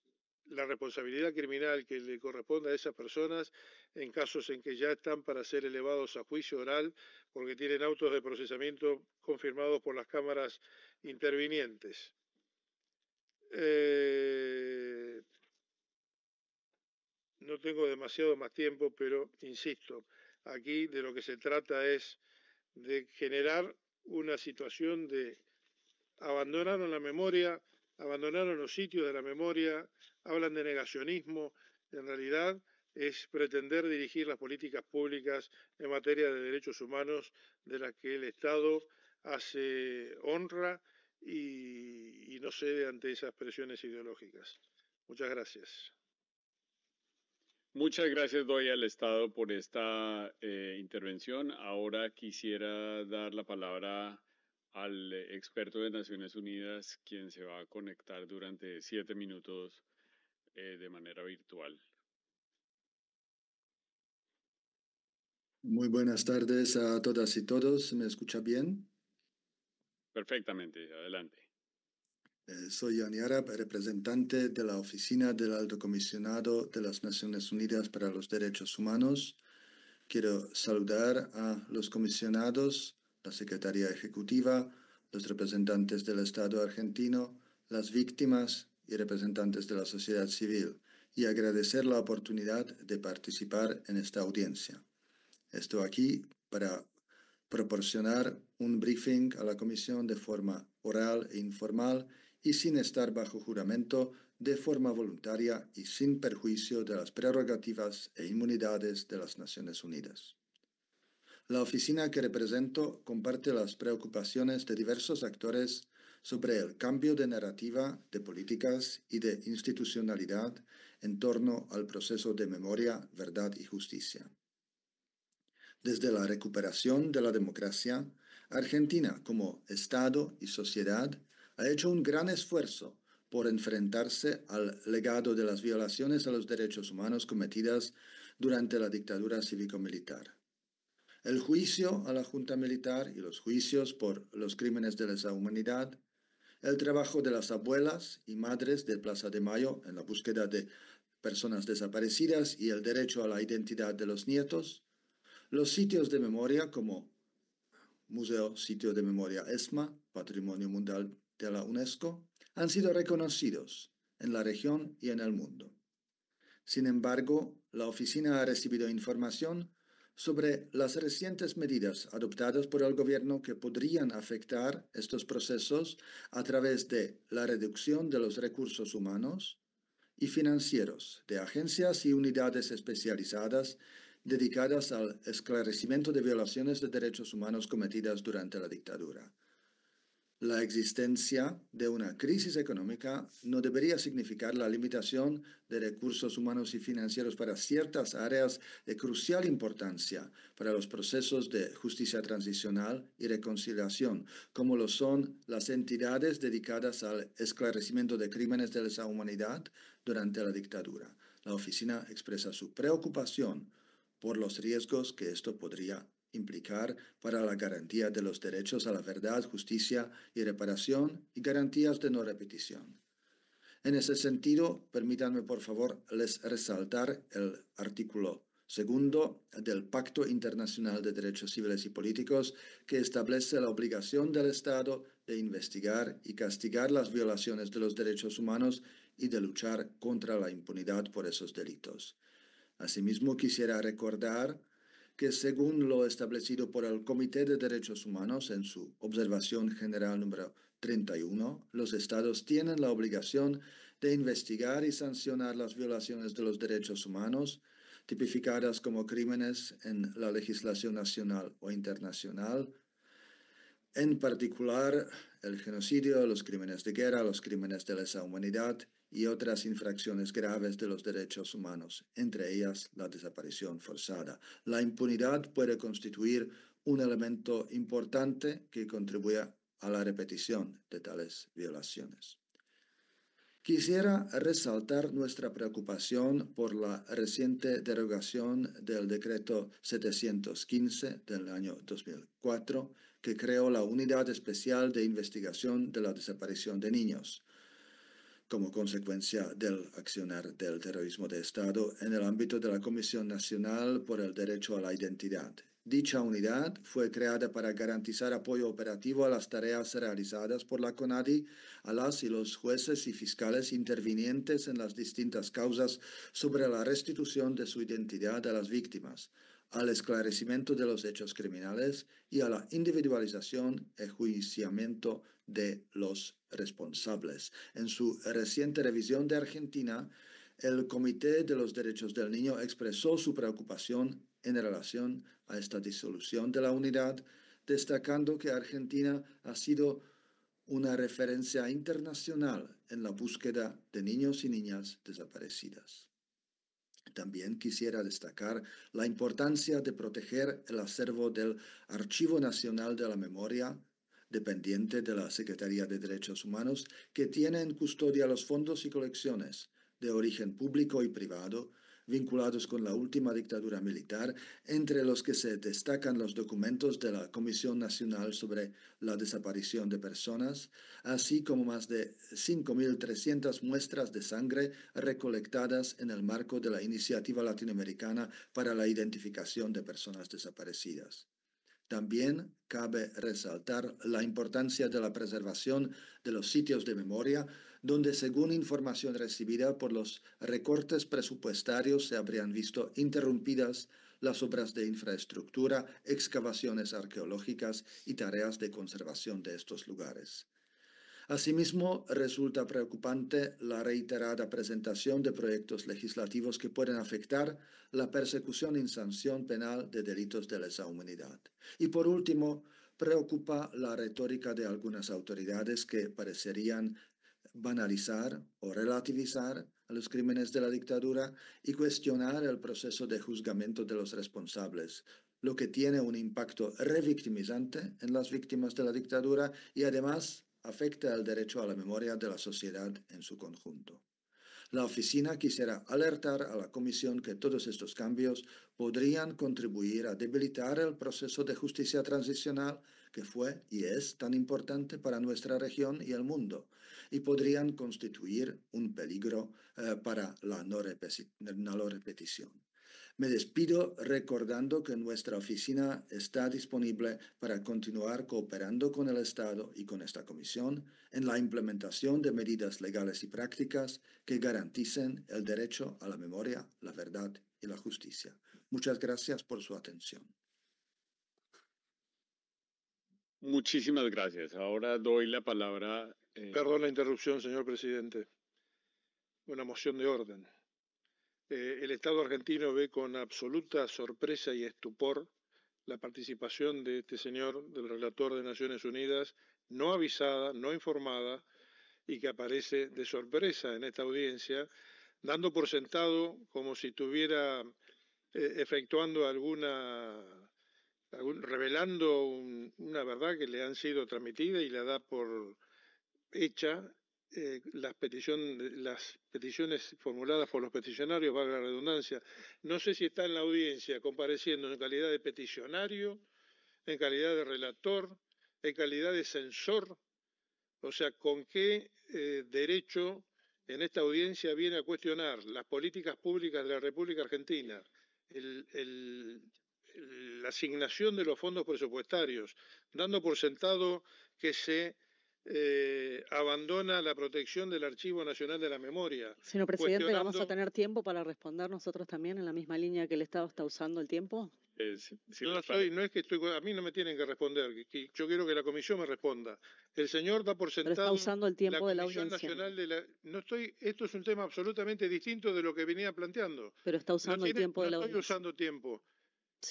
la responsabilidad criminal que le corresponde a esas personas en casos en que ya están para ser elevados a juicio oral porque tienen autos de procesamiento confirmados por las cámaras intervinientes. Eh, no tengo demasiado más tiempo, pero insisto, Aquí de lo que se trata es de generar una situación de abandonaron la memoria, abandonaron los sitios de la memoria, hablan de negacionismo, en realidad es pretender dirigir las políticas públicas en materia de derechos humanos de las que el Estado hace honra y, y no cede ante esas presiones ideológicas. Muchas gracias. Muchas gracias doy al Estado por esta eh, intervención. Ahora quisiera dar la palabra al experto de Naciones Unidas, quien se va a conectar durante siete minutos eh, de manera virtual. Muy buenas tardes a todas y todos. ¿Me escucha bien? Perfectamente, adelante. Eh, soy Yanni Arab, representante de la Oficina del Alto Comisionado de las Naciones Unidas para los Derechos Humanos. Quiero saludar a los comisionados, la Secretaría Ejecutiva, los representantes del Estado argentino, las víctimas y representantes de la sociedad civil, y agradecer la oportunidad de participar en esta audiencia. Estoy aquí para proporcionar un briefing a la Comisión de forma oral e informal y sin estar bajo juramento de forma voluntaria y sin perjuicio de las prerrogativas e inmunidades de las Naciones Unidas. La oficina que represento comparte las preocupaciones de diversos actores sobre el cambio de narrativa, de políticas y de institucionalidad en torno al proceso de memoria, verdad y justicia. Desde la recuperación de la democracia, Argentina como Estado y sociedad ha hecho un gran esfuerzo por enfrentarse al legado de las violaciones a los derechos humanos cometidas durante la dictadura cívico-militar. El juicio a la Junta Militar y los juicios por los crímenes de lesa humanidad, el trabajo de las abuelas y madres de Plaza de Mayo en la búsqueda de personas desaparecidas y el derecho a la identidad de los nietos, los sitios de memoria como Museo Sitio de Memoria ESMA, Patrimonio Mundial de la UNESCO han sido reconocidos en la región y en el mundo. Sin embargo, la oficina ha recibido información sobre las recientes medidas adoptadas por el gobierno que podrían afectar estos procesos a través de la reducción de los recursos humanos y financieros de agencias y unidades especializadas dedicadas al esclarecimiento de violaciones de derechos humanos cometidas durante la dictadura. La existencia de una crisis económica no debería significar la limitación de recursos humanos y financieros para ciertas áreas de crucial importancia para los procesos de justicia transicional y reconciliación, como lo son las entidades dedicadas al esclarecimiento de crímenes de lesa humanidad durante la dictadura. La oficina expresa su preocupación por los riesgos que esto podría implicar para la garantía de los derechos a la verdad, justicia y reparación y garantías de no repetición. En ese sentido, permítanme por favor les resaltar el artículo segundo del Pacto Internacional de Derechos Civiles y Políticos que establece la obligación del Estado de investigar y castigar las violaciones de los derechos humanos y de luchar contra la impunidad por esos delitos. Asimismo, quisiera recordar que según lo establecido por el Comité de Derechos Humanos en su Observación General número 31, los estados tienen la obligación de investigar y sancionar las violaciones de los derechos humanos tipificadas como crímenes en la legislación nacional o internacional, en particular el genocidio, los crímenes de guerra, los crímenes de lesa humanidad y otras infracciones graves de los derechos humanos, entre ellas la desaparición forzada. La impunidad puede constituir un elemento importante que contribuya a la repetición de tales violaciones. Quisiera resaltar nuestra preocupación por la reciente derogación del decreto 715 del año 2004, que creó la Unidad Especial de Investigación de la Desaparición de Niños, como consecuencia del accionar del terrorismo de Estado en el ámbito de la Comisión Nacional por el Derecho a la Identidad. Dicha unidad fue creada para garantizar apoyo operativo a las tareas realizadas por la CONADI, a las y los jueces y fiscales intervinientes en las distintas causas sobre la restitución de su identidad a las víctimas, al esclarecimiento de los hechos criminales y a la individualización y juiciamiento de los responsables. En su reciente revisión de Argentina, el Comité de los Derechos del Niño expresó su preocupación en relación a esta disolución de la unidad, destacando que Argentina ha sido una referencia internacional en la búsqueda de niños y niñas desaparecidas. También quisiera destacar la importancia de proteger el acervo del Archivo Nacional de la Memoria, dependiente de la Secretaría de Derechos Humanos, que tiene en custodia los fondos y colecciones de origen público y privado vinculados con la última dictadura militar, entre los que se destacan los documentos de la Comisión Nacional sobre la Desaparición de Personas, así como más de 5.300 muestras de sangre recolectadas en el marco de la Iniciativa Latinoamericana para la Identificación de Personas Desaparecidas. También cabe resaltar la importancia de la preservación de los sitios de memoria donde según información recibida por los recortes presupuestarios se habrían visto interrumpidas las obras de infraestructura, excavaciones arqueológicas y tareas de conservación de estos lugares. Asimismo, resulta preocupante la reiterada presentación de proyectos legislativos que pueden afectar la persecución y sanción penal de delitos de lesa humanidad. Y por último, preocupa la retórica de algunas autoridades que parecerían banalizar o relativizar los crímenes de la dictadura y cuestionar el proceso de juzgamiento de los responsables, lo que tiene un impacto revictimizante en las víctimas de la dictadura y además afecta al derecho a la memoria de la sociedad en su conjunto. La oficina quisiera alertar a la Comisión que todos estos cambios podrían contribuir a debilitar el proceso de justicia transicional que fue y es tan importante para nuestra región y el mundo, y podrían constituir un peligro eh, para la no, no repetición. Me despido recordando que nuestra oficina está disponible para continuar cooperando con el Estado y con esta Comisión en la implementación de medidas legales y prácticas que garanticen el derecho a la memoria, la verdad y la justicia. Muchas gracias por su atención. Muchísimas gracias. Ahora doy la palabra. Eh, Perdón la interrupción, señor presidente. Una moción de orden. Eh, el Estado argentino ve con absoluta sorpresa y estupor la participación de este señor, del relator de Naciones Unidas, no avisada, no informada, y que aparece de sorpresa en esta audiencia, dando por sentado como si estuviera eh, efectuando alguna revelando una verdad que le han sido transmitida y la da por hecha eh, las, peticiones formuladas por los peticionarios, valga la redundancia. No sé si está en la audiencia compareciendo en calidad de peticionario, en calidad de relator, en calidad de censor. O sea, ¿con qué eh, derecho en esta audiencia viene a cuestionar las políticas públicas de la República Argentina, el la asignación de los fondos presupuestarios, dando por sentado que se eh, abandona la protección del Archivo Nacional de la Memoria. Señor presidente, ¿vamos a tener tiempo para responder nosotros también en la misma línea que el Estado está usando el tiempo? Eh, si, no, no es que estoy, a mí no me tienen que responder, yo quiero que la comisión me responda. El señor da por sentado. está usando el tiempo la de la Comisión Nacional de la, no estoy, esto es un tema absolutamente distinto de lo que venía planteando. Pero está usando el tiempo de la audiencia. estoy usando tiempo.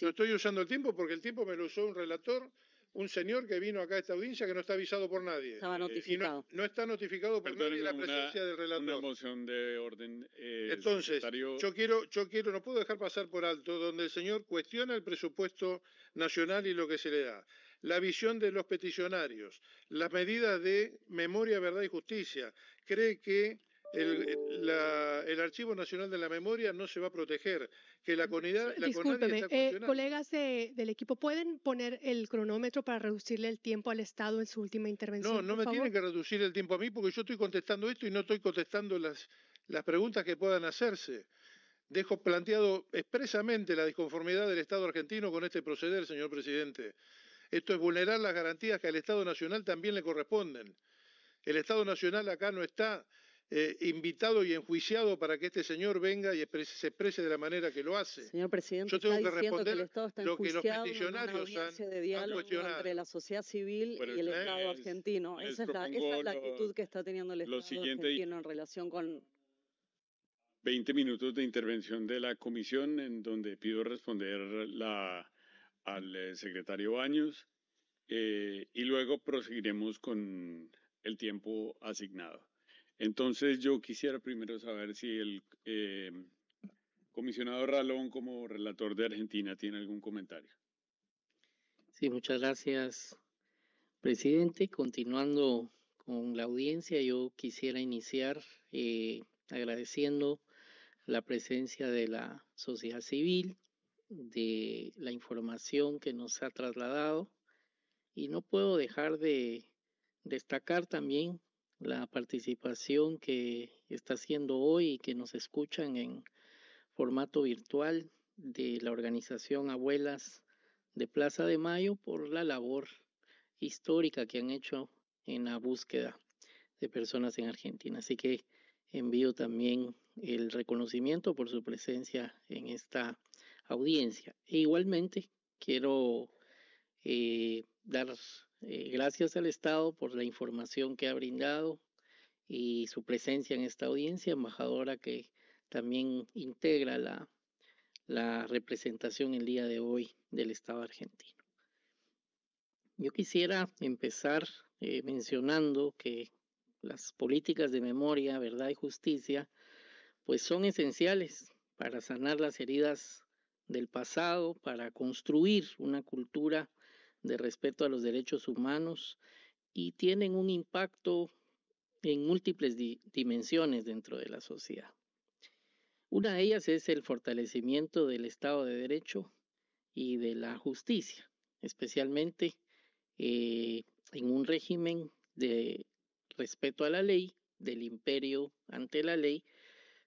No estoy usando el tiempo porque el tiempo me lo usó un relator, un señor que vino acá a esta audiencia que no está avisado por nadie. Estaba eh, notificado. no, está notificado por nadie la presencia del relator. Una moción de orden. Eh, Entonces, yo quiero, yo quiero, no puedo dejar pasar por alto donde el señor cuestiona el presupuesto nacional y lo que se le da la visión de los peticionarios, las medidas de memoria, verdad y justicia. Cree que el, eh, el, Archivo Nacional de la Memoria no se va a proteger, que la CONIDAD... Eh, colegas del equipo, ¿pueden poner el cronómetro para reducirle el tiempo al Estado en su última intervención? No, no me tiene tienen que reducir el tiempo a mí porque yo estoy contestando esto y no estoy contestando las, las preguntas que puedan hacerse. Dejo planteado expresamente la disconformidad del Estado argentino con este proceder, señor presidente. Esto es vulnerar las garantías que al Estado Nacional también le corresponden. El Estado Nacional acá no está eh, invitado y enjuiciado para que este señor venga y exprese, se exprese de la manera que lo hace. Señor presidente, yo tengo que responder lo que los peticionarios han, entre la sociedad civil y el Estado argentino. Esa es, la, actitud que está teniendo el Estado argentino en relación con 20 minutos de intervención de la comisión en donde pido responder la, al eh, secretario Baños eh, y luego proseguiremos con el tiempo asignado. Entonces yo quisiera primero saber si el eh, comisionado Ralón como relator de Argentina tiene algún comentario. Sí, muchas gracias, presidente. Continuando con la audiencia, yo quisiera iniciar eh, agradeciendo la presencia de la sociedad civil, de la información que nos ha trasladado y no puedo dejar de destacar también la participación que está haciendo hoy y que nos escuchan en formato virtual de la organización Abuelas de Plaza de Mayo por la labor histórica que han hecho en la búsqueda de personas en Argentina. Así que envío también el reconocimiento por su presencia en esta audiencia. E igualmente quiero eh, dar eh, gracias al Estado por la información que ha brindado y su presencia en esta audiencia, embajadora que también integra la, representación el día de hoy del Estado argentino. Yo quisiera empezar eh, mencionando que las políticas de memoria, verdad y justicia, pues son esenciales para sanar las heridas del pasado, para construir una cultura de respeto a los derechos humanos y tienen un impacto en múltiples dimensiones dentro de la sociedad. Una de ellas es el fortalecimiento del Estado de Derecho y de la justicia, especialmente eh, en un régimen de respeto a la ley, del imperio ante la ley,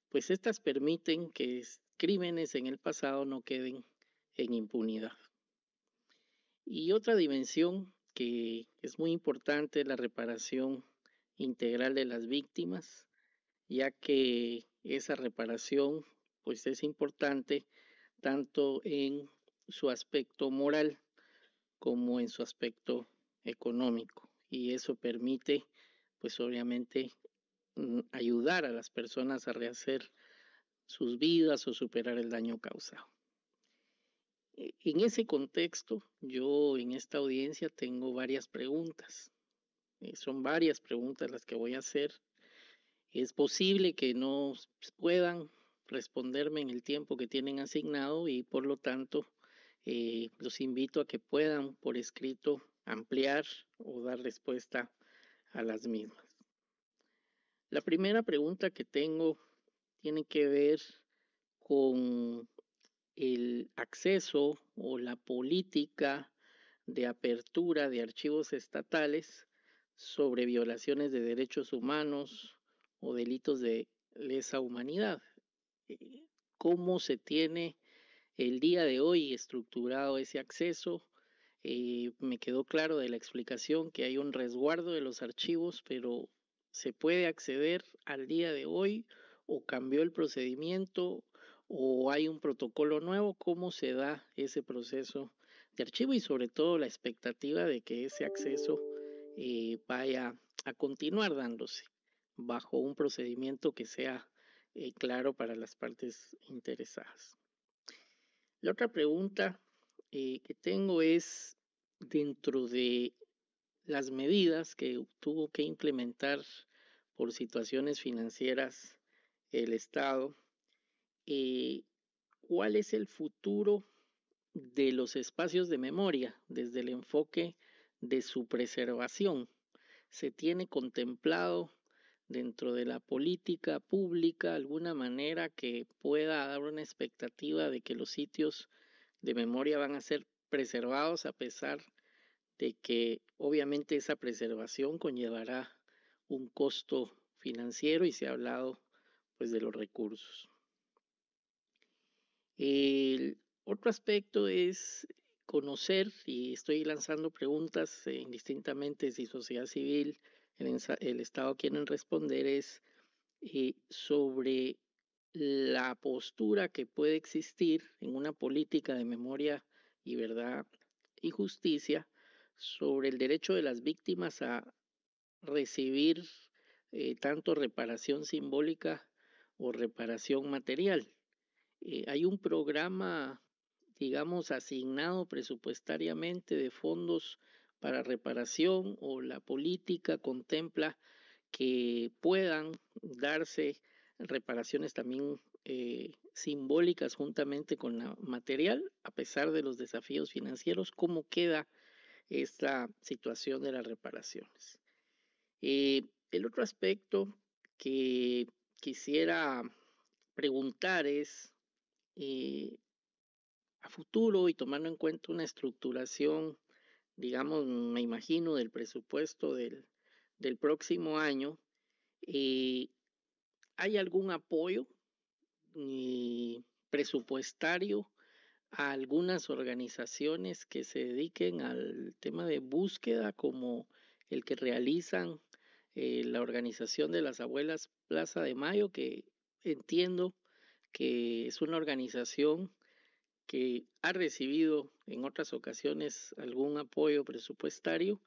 pues estas permiten que crímenes en el pasado no queden en impunidad. Y otra dimensión que es muy importante es la reparación integral de las víctimas, ya que esa reparación pues es importante tanto en su aspecto moral como en su aspecto económico y eso permite pues obviamente mm, ayudar a las personas a rehacer sus vidas o superar el daño causado. E-, en ese contexto, yo en esta audiencia tengo varias preguntas. Eh, son varias preguntas las que voy a hacer. Es posible que no puedan responderme en el tiempo que tienen asignado y por lo tanto eh, los invito a que puedan por escrito ampliar o dar respuesta a las mismas. La primera pregunta que tengo tiene que ver con el acceso o la política de apertura de archivos estatales sobre violaciones de derechos humanos o delitos de lesa humanidad. Eh, ¿Cómo se tiene el día de hoy estructurado ese acceso? Eh, me quedó claro de la explicación que hay un resguardo de los archivos, pero ¿se puede acceder al día de hoy o cambió el procedimiento o hay un protocolo nuevo, cómo se da ese proceso de archivo y sobre todo la expectativa de que ese acceso eh, vaya a continuar dándose bajo un procedimiento que sea eh, claro para las partes interesadas. La otra pregunta eh, que tengo es, dentro de las medidas que tuvo que implementar por situaciones financieras el Estado eh, cuál es el futuro de los espacios de memoria desde el enfoque de su preservación. Se tiene contemplado dentro de la política pública alguna manera que pueda dar una expectativa de que los sitios de memoria van a ser preservados a pesar de que obviamente esa preservación conllevará un costo financiero y se ha hablado pues de los recursos. El otro aspecto es conocer, y estoy lanzando preguntas e indistintamente si sociedad civil, el, el Estado quieren responder, es eh, sobre la postura que puede existir en una política de memoria y verdad y justicia sobre el derecho de las víctimas a recibir eh, tanto reparación simbólica o reparación material. Eh, hay un programa, digamos, asignado presupuestariamente de fondos para reparación o la política contempla que puedan darse reparaciones también eh, simbólicas juntamente con la material, a pesar de los desafíos financieros, cómo queda esta situación de las reparaciones. Eh, el otro aspecto que quisiera preguntar es eh, a futuro y tomando en cuenta una estructuración, digamos, me imagino, del presupuesto del, próximo año, eh, ¿hay algún apoyo eh, presupuestario a algunas organizaciones que se dediquen al tema de búsqueda como el que realizan la organización de las abuelas Plaza de Mayo, que entiendo que es una organización que ha recibido en otras ocasiones algún apoyo presupuestario.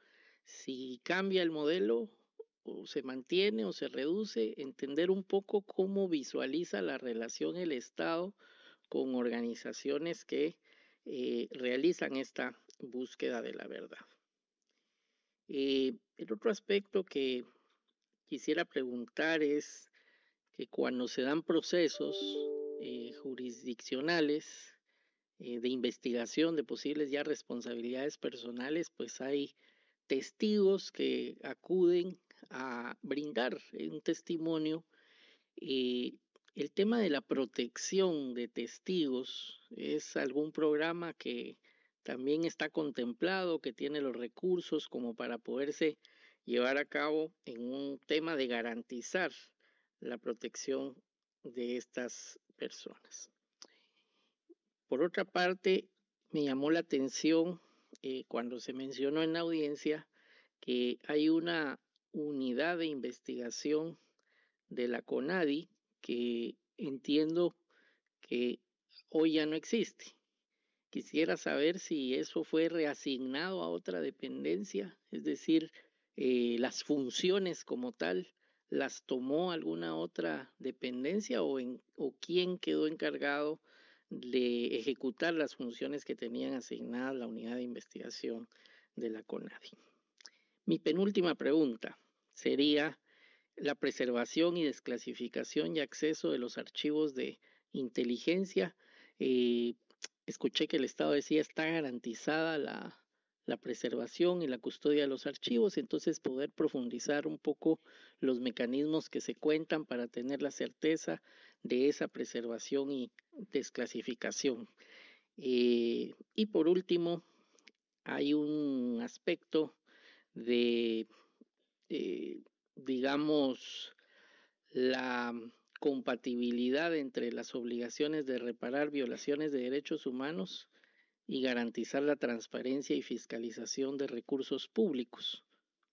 Si cambia el modelo, o se mantiene o se reduce, entender un poco cómo visualiza la relación el Estado con organizaciones que eh, realizan esta búsqueda de la verdad. Eh, el otro aspecto que quisiera preguntar es que cuando se dan procesos eh, jurisdiccionales eh, de investigación de posibles ya responsabilidades personales, pues hay testigos que acuden a brindar un testimonio. Eh, el tema de la protección de testigos es algún programa que también está contemplado, que tiene los recursos como para poderse llevar a cabo en un tema de garantizar la protección de estas personas. Por otra parte, me llamó la atención eh, cuando se mencionó en la audiencia que hay una unidad de investigación de la CONADI que entiendo que hoy ya no existe. Quisiera saber si eso fue reasignado a otra dependencia, es decir, eh, las funciones como tal ¿Las tomó alguna otra dependencia o, quién quedó encargado de ejecutar las funciones que tenían asignadas la unidad de investigación de la CONADI? Mi penúltima pregunta sería la preservación y desclasificación y acceso de los archivos de inteligencia. Eh, escuché que el Estado decía está garantizada la, la preservación y la custodia de los archivos, entonces poder profundizar un poco los mecanismos que se cuentan para tener la certeza de esa preservación y desclasificación. Eh, y por último, hay un aspecto de, eh, digamos, la compatibilidad entre las obligaciones de reparar violaciones de derechos humanos y garantizar la transparencia y fiscalización de recursos públicos.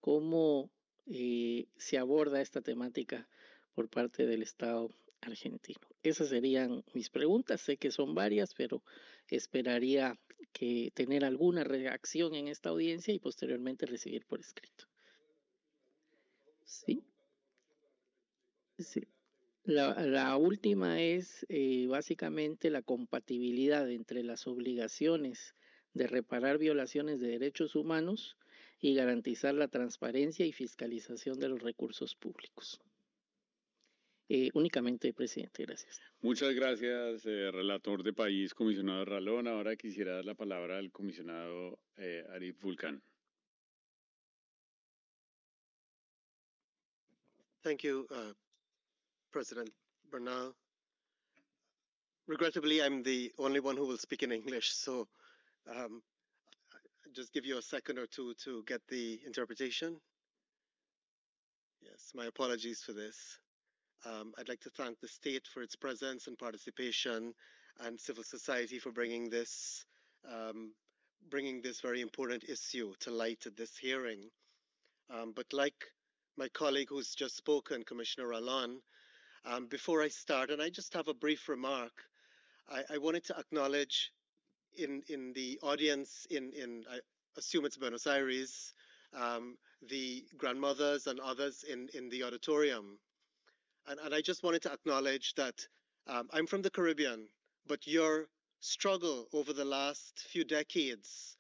¿Cómo eh, se aborda esta temática por parte del Estado argentino? Esas serían mis preguntas. Sé que son varias, pero esperaría que tener alguna reacción en esta audiencia y posteriormente recibir por escrito. Sí. Sí. La, última es eh, básicamente la compatibilidad entre las obligaciones de reparar violaciones de derechos humanos y garantizar la transparencia y fiscalización de los recursos públicos. Eh, únicamente, presidente, gracias. Muchas gracias, eh, relator de país, comisionado Ralón. Ahora quisiera dar la palabra al comisionado Arif Vulcan. President Bernal. Regrettably, I'm the only one who will speak in English, so um, just give you a second or two to get the interpretation. Yes, my apologies for this. Um, I'd like to thank the state for its presence and participation and civil society for bringing this, um, bringing this very important issue to light at this hearing. Um, but like my colleague who's just spoken, Commissioner Alon, um, before I start, and I just have a brief remark, I, I wanted to acknowledge in in the audience in in I assume it's Buenos Aires, um, the grandmothers and others in in the auditorium, and and I just wanted to acknowledge that um, I'm from the Caribbean, but your struggle over the last few decades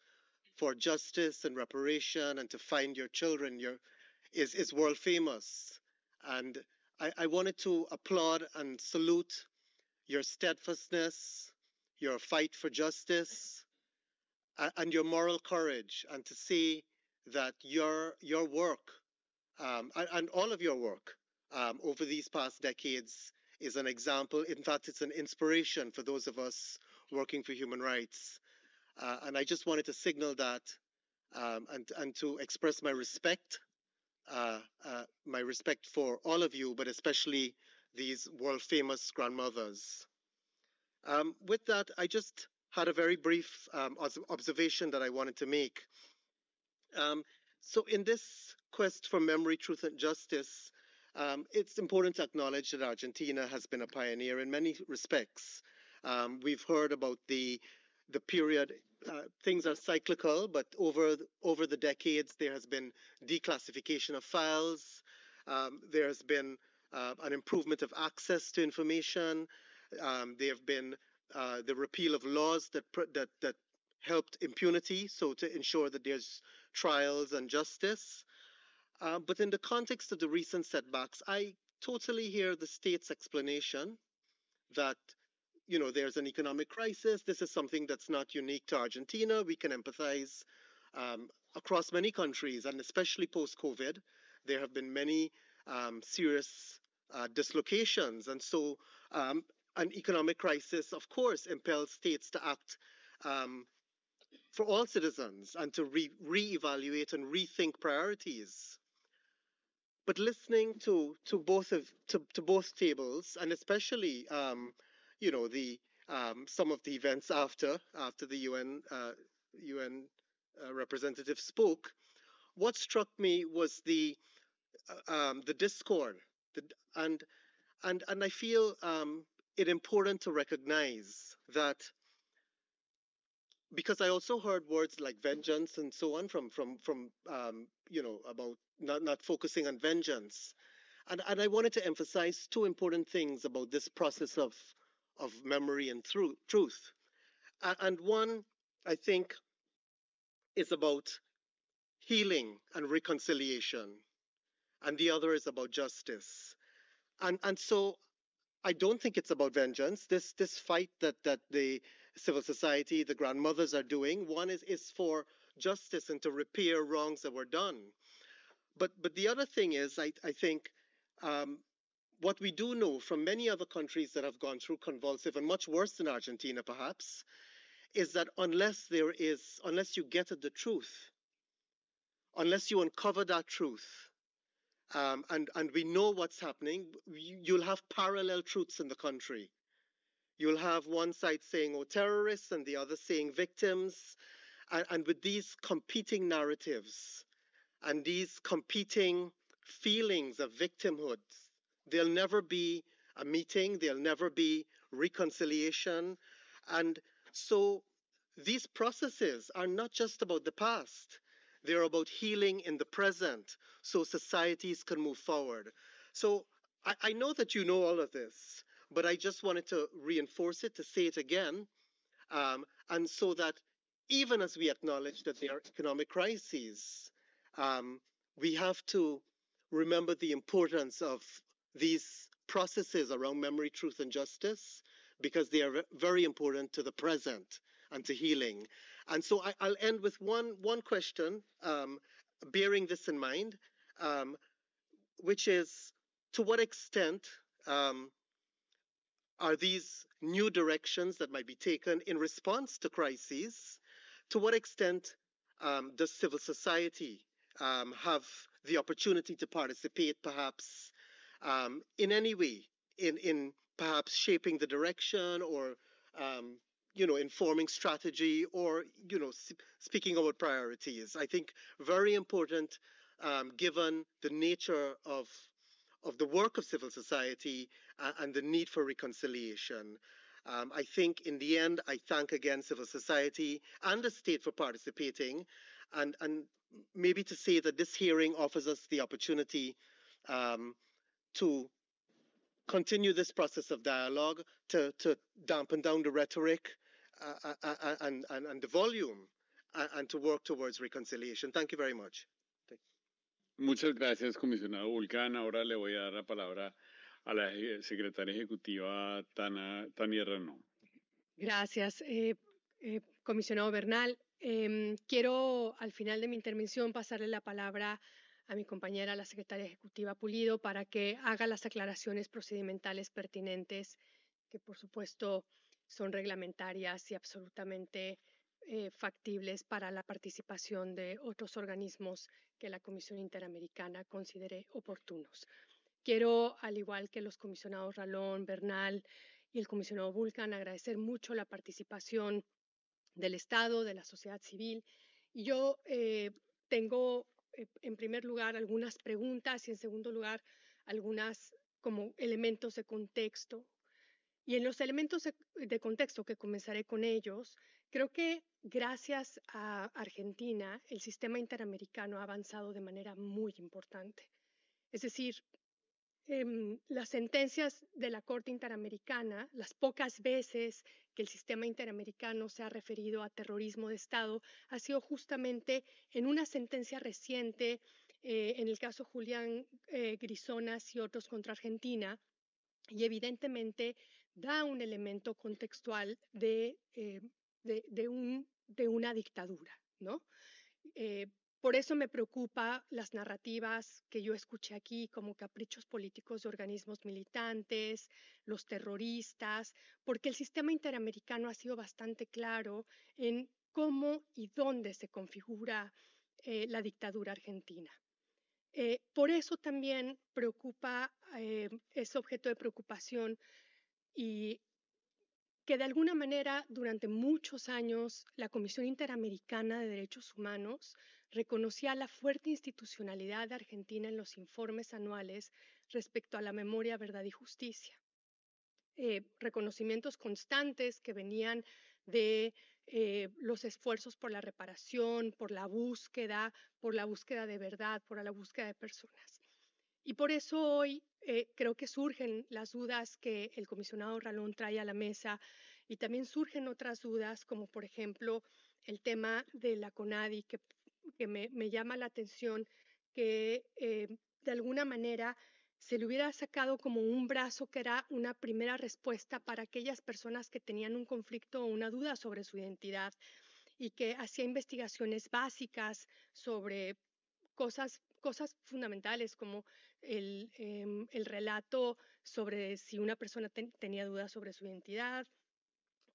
for justice and reparation and to find your children your is is world famous and I, I wanted to applaud and salute your steadfastness, your fight for justice, and your moral courage, and to see that your your work um, and, and, all of your work um, over these past decades is an example. In fact, it's an inspiration for those of us working for human rights. Uh, and I just wanted to signal that um, and, and to express my respect uh, uh, my respect for all of you, but especially these world famous grandmothers. Um, with that, I just had a very brief um, observation that I wanted to make. Um, so, in this quest for memory, truth, and justice, um, it's important to acknowledge that Argentina has been a pioneer in many respects. Um, we've heard about the the period uh, things are cyclical, but over over the decades there has been declassification of files. Um, there has been uh, an improvement of access to information. Um, there have been uh, the repeal of laws that that that helped impunity, so to ensure that there's trials and justice. Uh, but in the context of the recent setbacks, I totally hear the state's explanation that you know, there's an economic crisis. This is something that's not unique to Argentina. We can empathize um, across many countries, and especially post COVID, there have been many um, serious uh, dislocations. And so, um, an economic crisis, of course, impels states to act um, for all citizens and to re reevaluate and rethink priorities. But listening to to both of to, to both tables, and especially um, you know the um, some of the events after after the UN uh, UN uh, representative spoke, what struck me was the uh, um, the discord, the, and and and I feel um, it important to recognize that because I also heard words like vengeance and so on from from from um, you know about not not focusing on vengeance, and and I wanted to emphasize two important things about this process of of memory and truth. and one, I think, is about healing and reconciliation, and the other is about justice. And, and so I don't think it's about vengeance. This this fight that that the civil society, the grandmothers are doing, one is is for justice and to repair wrongs that were done. But but the other thing is, I I think um, what we do know from many other countries that have gone through convulsive and much worse than Argentina, perhaps, is that unless there is, unless you get at the truth, unless you uncover that truth, um, and and we know what's happening, you'll have parallel truths in the country. You'll have one side saying "oh terrorists" and the other saying victims, and, and with these competing narratives, and these competing feelings of victimhood There'll never be a meeting, there'll never be reconciliation. And so these processes are not just about the past, they're about healing in the present so societies can move forward. So I, I know that you know all of this, but I just wanted to reinforce it, to say it again, um, and so that even as we acknowledge that there are economic crises, um, we have to remember the importance of these processes around memory, truth, and justice because they are very important to the present and to healing. And so I, will end with one one question, um, bearing this in mind, um, which is to what extent um, are these new directions that might be taken in response to crises? To what extent um, does civil society um, have the opportunity to participate, perhaps, um, in any way, in in perhaps shaping the direction or um, you know informing strategy or you know sp- speaking about priorities. I think very important um, given the nature of of the work of civil society uh, and the need for reconciliation. Um, I think in the end, I thank again civil society and the state for participating, and and maybe to say that this hearing offers us the opportunity um, to continue this process of dialogue, to, to dampen down the rhetoric uh, uh, uh, uh and, and, and the volume, and to work towards reconciliation. Thank you very much. Muchas gracias, comisionado Vulcán. Ahora le voy a dar la palabra a la eh, secretaria ejecutiva Tana, Tania Renault. Gracias, eh, eh, comisionado Bernal. Em, quiero al final de mi intervención pasarle la palabra a mi compañera, la secretaria ejecutiva Pulido, para que haga las aclaraciones procedimentales pertinentes, que por supuesto son reglamentarias y absolutamente eh, factibles para la participación de otros organismos que la Comisión Interamericana considere oportunos. Quiero, al igual que los comisionados Ralón, Bernal y el comisionado Vulcan, agradecer mucho la participación del Estado, de la sociedad civil. Y yo eh, tengo eh, en primer lugar, algunas preguntas y en segundo lugar, algunas como elementos de contexto. Y en los elementos de contexto, que comenzaré con ellos, creo que gracias a Argentina, el sistema interamericano ha avanzado de manera muy importante. Es decir, Em, las sentencias de la Corte Interamericana, las pocas veces que el sistema interamericano se ha referido a terrorismo de Estado, ha sido justamente en una sentencia reciente, eh, en el caso Julián eh, Grisonas y otros contra Argentina, y evidentemente da un elemento contextual de, eh, una dictadura, ¿no? Por eso me preocupa las narrativas que yo escuché aquí como caprichos políticos de organismos militantes, los terroristas, porque el sistema interamericano ha sido bastante claro en cómo y dónde se configura eh, la dictadura argentina. Eh, por eso también preocupa, eh, es objeto de preocupación y que de alguna manera durante muchos años la Comisión Interamericana de Derechos Humanos reconocía la fuerte institucionalidad de Argentina en los informes anuales respecto a la memoria, verdad y justicia. Eh, reconocimientos constantes que venían de eh, los esfuerzos por la reparación, por la búsqueda, por la búsqueda de verdad, por la búsqueda de personas. Y por eso hoy eh, creo que surgen las dudas que el comisionado Ralón trae a la mesa y también surgen otras dudas como por ejemplo el tema de la CONADI que que me, llama la atención que eh, de alguna manera se le hubiera sacado como un brazo que era una primera respuesta para aquellas personas que tenían un conflicto o una duda sobre su identidad y que hacía investigaciones básicas sobre cosas, fundamentales como el, em, el relato sobre si una persona tenía dudas sobre su identidad,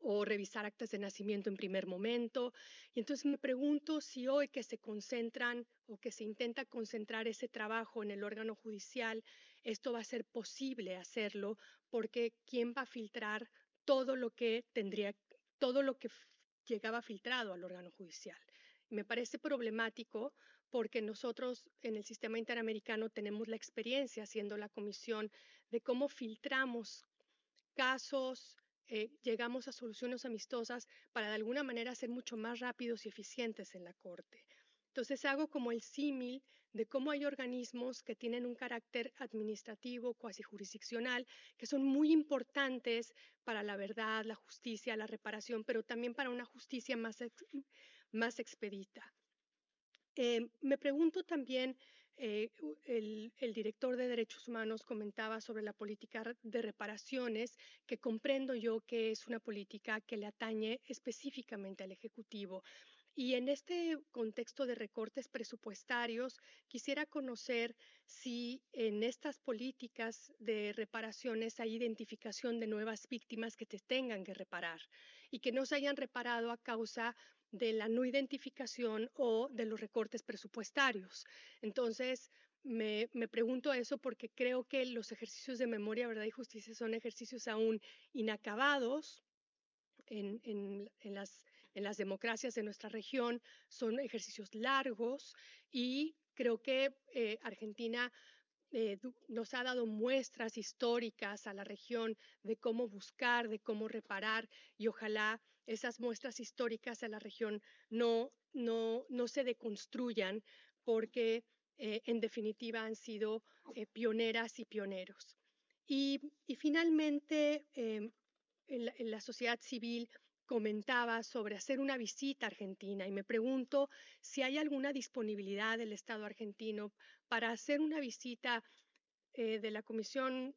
o revisar actas de nacimiento en primer momento. Y entonces me pregunto si hoy que se concentran o que se intenta concentrar ese trabajo en el órgano judicial, esto va a ser posible hacerlo porque ¿quién va a filtrar todo lo que tendría, todo lo que llegaba filtrado al órgano judicial? Me parece problemático porque nosotros en el sistema interamericano tenemos la experiencia haciendo la comisión de cómo filtramos casos, eh, llegamos a soluciones amistosas para de alguna manera ser mucho más rápidos y eficientes en la corte. Entonces hago como el símil de cómo hay organismos que tienen un carácter administrativo, cuasi jurisdiccional, que son muy importantes para la verdad, la justicia, la reparación, pero también para una justicia más, más expedita. Em, me pregunto también eh, el, el, director de Derechos Humanos comentaba sobre la política de reparaciones, que comprendo yo que es una política que le atañe específicamente al Ejecutivo. Y en este contexto de recortes presupuestarios, quisiera conocer si en estas políticas de reparaciones hay identificación de nuevas víctimas que se tengan que reparar y que no se hayan reparado a causa de la no identificación o de los recortes presupuestarios. Entonces, me, me, pregunto eso porque creo que los ejercicios de memoria, verdad y justicia son ejercicios aún inacabados en, las, democracias de nuestra región, son ejercicios largos y creo que eh, Argentina eh, nos ha dado muestras históricas a la región de cómo buscar, de cómo reparar y ojalá esas muestras históricas a la región no, no, no se deconstruyan porque eh, en definitiva han sido eh, pioneras y pioneros. Y, finalmente, em, en la sociedad civil comentaba sobre hacer una visita a Argentina y me pregunto si hay alguna disponibilidad del Estado argentino para hacer una visita eh, de la Comisión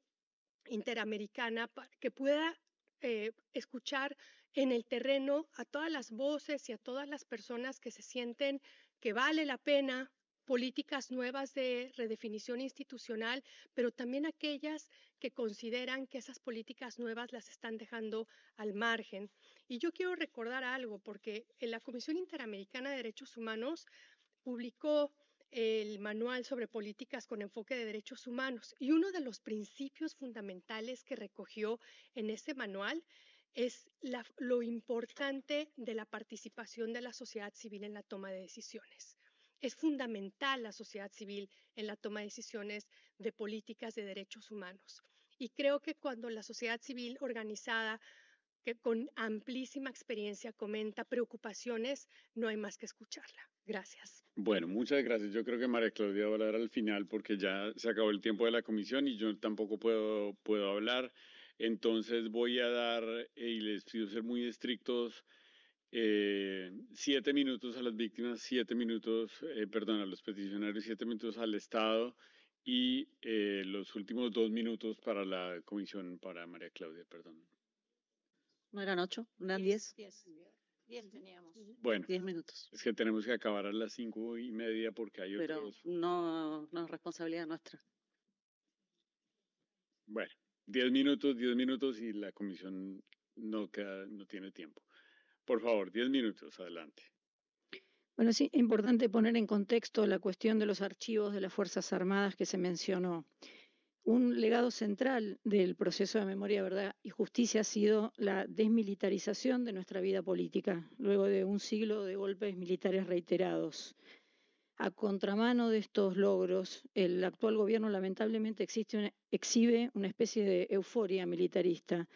Interamericana que pueda eh, escuchar en el terreno a todas las voces y a todas las personas que se sienten que vale la pena políticas nuevas de redefinición institucional, pero también aquellas que consideran que esas políticas nuevas las están dejando al margen. Y yo quiero recordar algo, porque la Comisión Interamericana de Derechos Humanos publicó el manual sobre políticas con enfoque de derechos humanos. Y uno de los principios fundamentales que recogió en ese manual es lo importante de la participación de la sociedad civil en la toma de decisiones. Es fundamental la sociedad civil en la toma de decisiones de políticas de derechos humanos. Y creo que cuando la sociedad civil organizada, que con amplísima experiencia comenta preocupaciones, no hay más que escucharla. Gracias. Bueno, muchas gracias. Yo creo que María Claudia va a hablar al final porque ya se acabó el tiempo de la comisión y yo tampoco puedo, puedo hablar. Entonces voy a dar, eh, y les pido ser muy estrictos, eh, siete minutos a las víctimas, siete minutos, eh, perdón, a los peticionarios, siete minutos al Estado y eh, los últimos dos minutos para la comisión, para María Claudia, perdón. ¿No eran ocho? ¿Eran diez? Diez, teníamos. Bueno, diez minutos. Es que tenemos que acabar a las cinco y media porque hay otros. Pero no, no es responsabilidad nuestra. Bueno, diez minutos, diez minutos y la comisión no, queda, no tiene tiempo. Por favor, diez minutos, adelante. Bueno, es importante poner en contexto la cuestión de los archivos de las Fuerzas Armadas que se mencionó. Un legado central del proceso de memoria, verdad y justicia ha sido la desmilitarización de nuestra vida política, luego de un siglo de golpes militares reiterados. A contramano de estos logros, el actual gobierno lamentablemente exhibe una especie de euforia militarista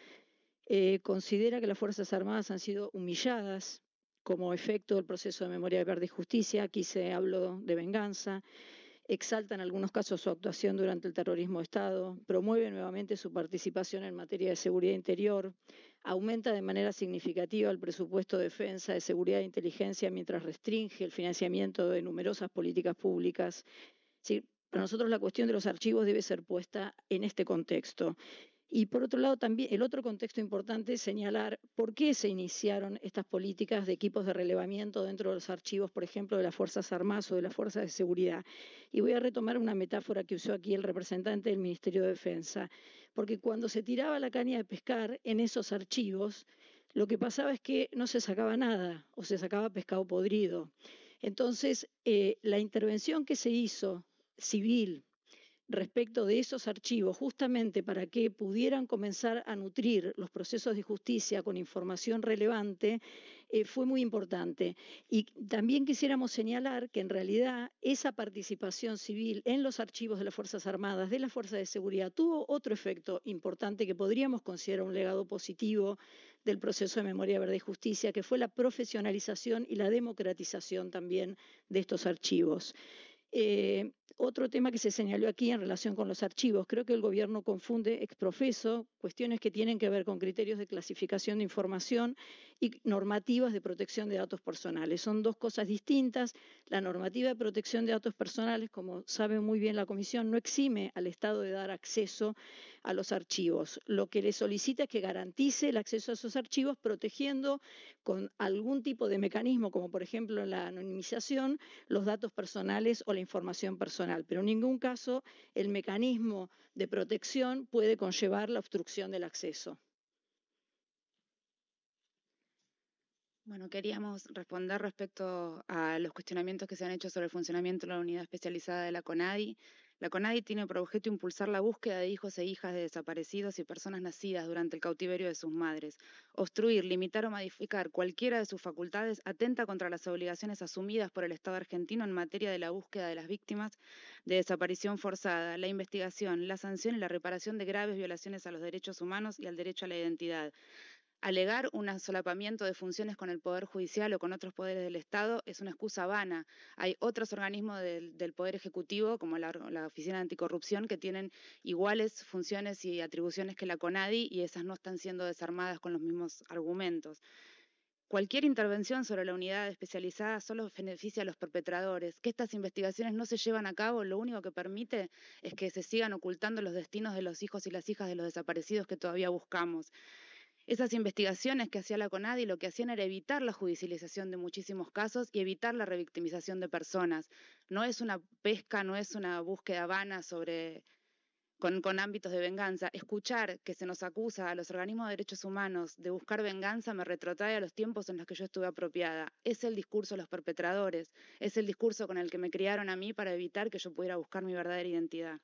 eh, considera que las Fuerzas Armadas han sido humilladas como efecto del proceso de memoria de verde y justicia, aquí se habló de venganza, exalta en algunos casos su actuación durante el terrorismo de Estado, promueve nuevamente su participación en materia de seguridad interior, aumenta de manera significativa el presupuesto de defensa, de seguridad e inteligencia, mientras restringe el financiamiento de numerosas políticas públicas. para nosotros la cuestión de los archivos debe ser puesta en este contexto. Y por otro lado, también el otro contexto importante es señalar por qué se iniciaron estas políticas de equipos de relevamiento dentro de los archivos, por ejemplo, de las Fuerzas Armadas o de las Fuerzas de Seguridad. Y voy a retomar una metáfora que usó aquí el representante del Ministerio de Defensa, porque cuando se tiraba la caña de pescar en esos archivos, lo que pasaba es que no se sacaba nada o se sacaba pescado podrido. Entonces, eh, la intervención que se hizo civil respecto de esos archivos, justamente para que pudieran comenzar a nutrir los procesos de justicia con información relevante, eh, fue muy importante. Y también quisiéramos señalar que en realidad esa participación civil en los archivos de las Fuerzas Armadas, de las Fuerzas de Seguridad, tuvo otro efecto importante que podríamos considerar un legado positivo del proceso de memoria, verdad y justicia, que fue la profesionalización y la democratización también de estos archivos. Eh, otro tema que se señaló aquí en relación con los archivos. Creo que el gobierno confunde exprofeso, cuestiones que tienen que ver con criterios de clasificación de información y normativas de protección de datos personales. Son dos cosas distintas. La normativa de protección de datos personales, como sabe muy bien la Comisión, no exime al Estado de dar acceso a los archivos. Lo que le solicita es que garantice el acceso a esos archivos protegiendo con algún tipo de mecanismo, como por ejemplo la anonimización, los datos personales o la información personal pero en ningún caso el mecanismo de protección puede conllevar la obstrucción del acceso. Bueno, queríamos responder respecto a los cuestionamientos que se han hecho sobre el funcionamiento de la unidad especializada de la CONADI. La CONADI tiene por objeto impulsar la búsqueda de hijos e hijas de desaparecidos y personas nacidas durante el cautiverio de sus madres. Obstruir, limitar o modificar cualquiera de sus facultades atenta contra las obligaciones asumidas por el Estado argentino en materia de la búsqueda de las víctimas de desaparición forzada, la investigación, la sanción y la reparación de graves violaciones a los derechos humanos y al derecho a la identidad Alegar un solapamiento de funciones con el Poder Judicial o con otros poderes del Estado es una excusa vana. Hay otros organismos del, Poder Ejecutivo, como la, la, Oficina de Anticorrupción, que tienen iguales funciones y atribuciones que la CONADI y esas no están siendo desarmadas con los mismos argumentos. Cualquier intervención sobre la unidad especializada solo beneficia a los perpetradores. Que estas investigaciones no se llevan a cabo lo único que permite es que se sigan ocultando los destinos de los hijos y las hijas de los desaparecidos que todavía buscamos. Esas investigaciones que hacía la CONADI lo que hacían era evitar la judicialización de muchísimos casos y evitar la revictimización de personas. No es una pesca, no es una búsqueda vana sobre con, con, ámbitos de venganza. Escuchar que se nos acusa a los organismos de derechos humanos de buscar venganza me retrotrae a los tiempos en los que yo estuve apropiada. Es el discurso de los perpetradores, es el discurso con el que me criaron a mí para evitar que yo pudiera buscar mi verdadera identidad.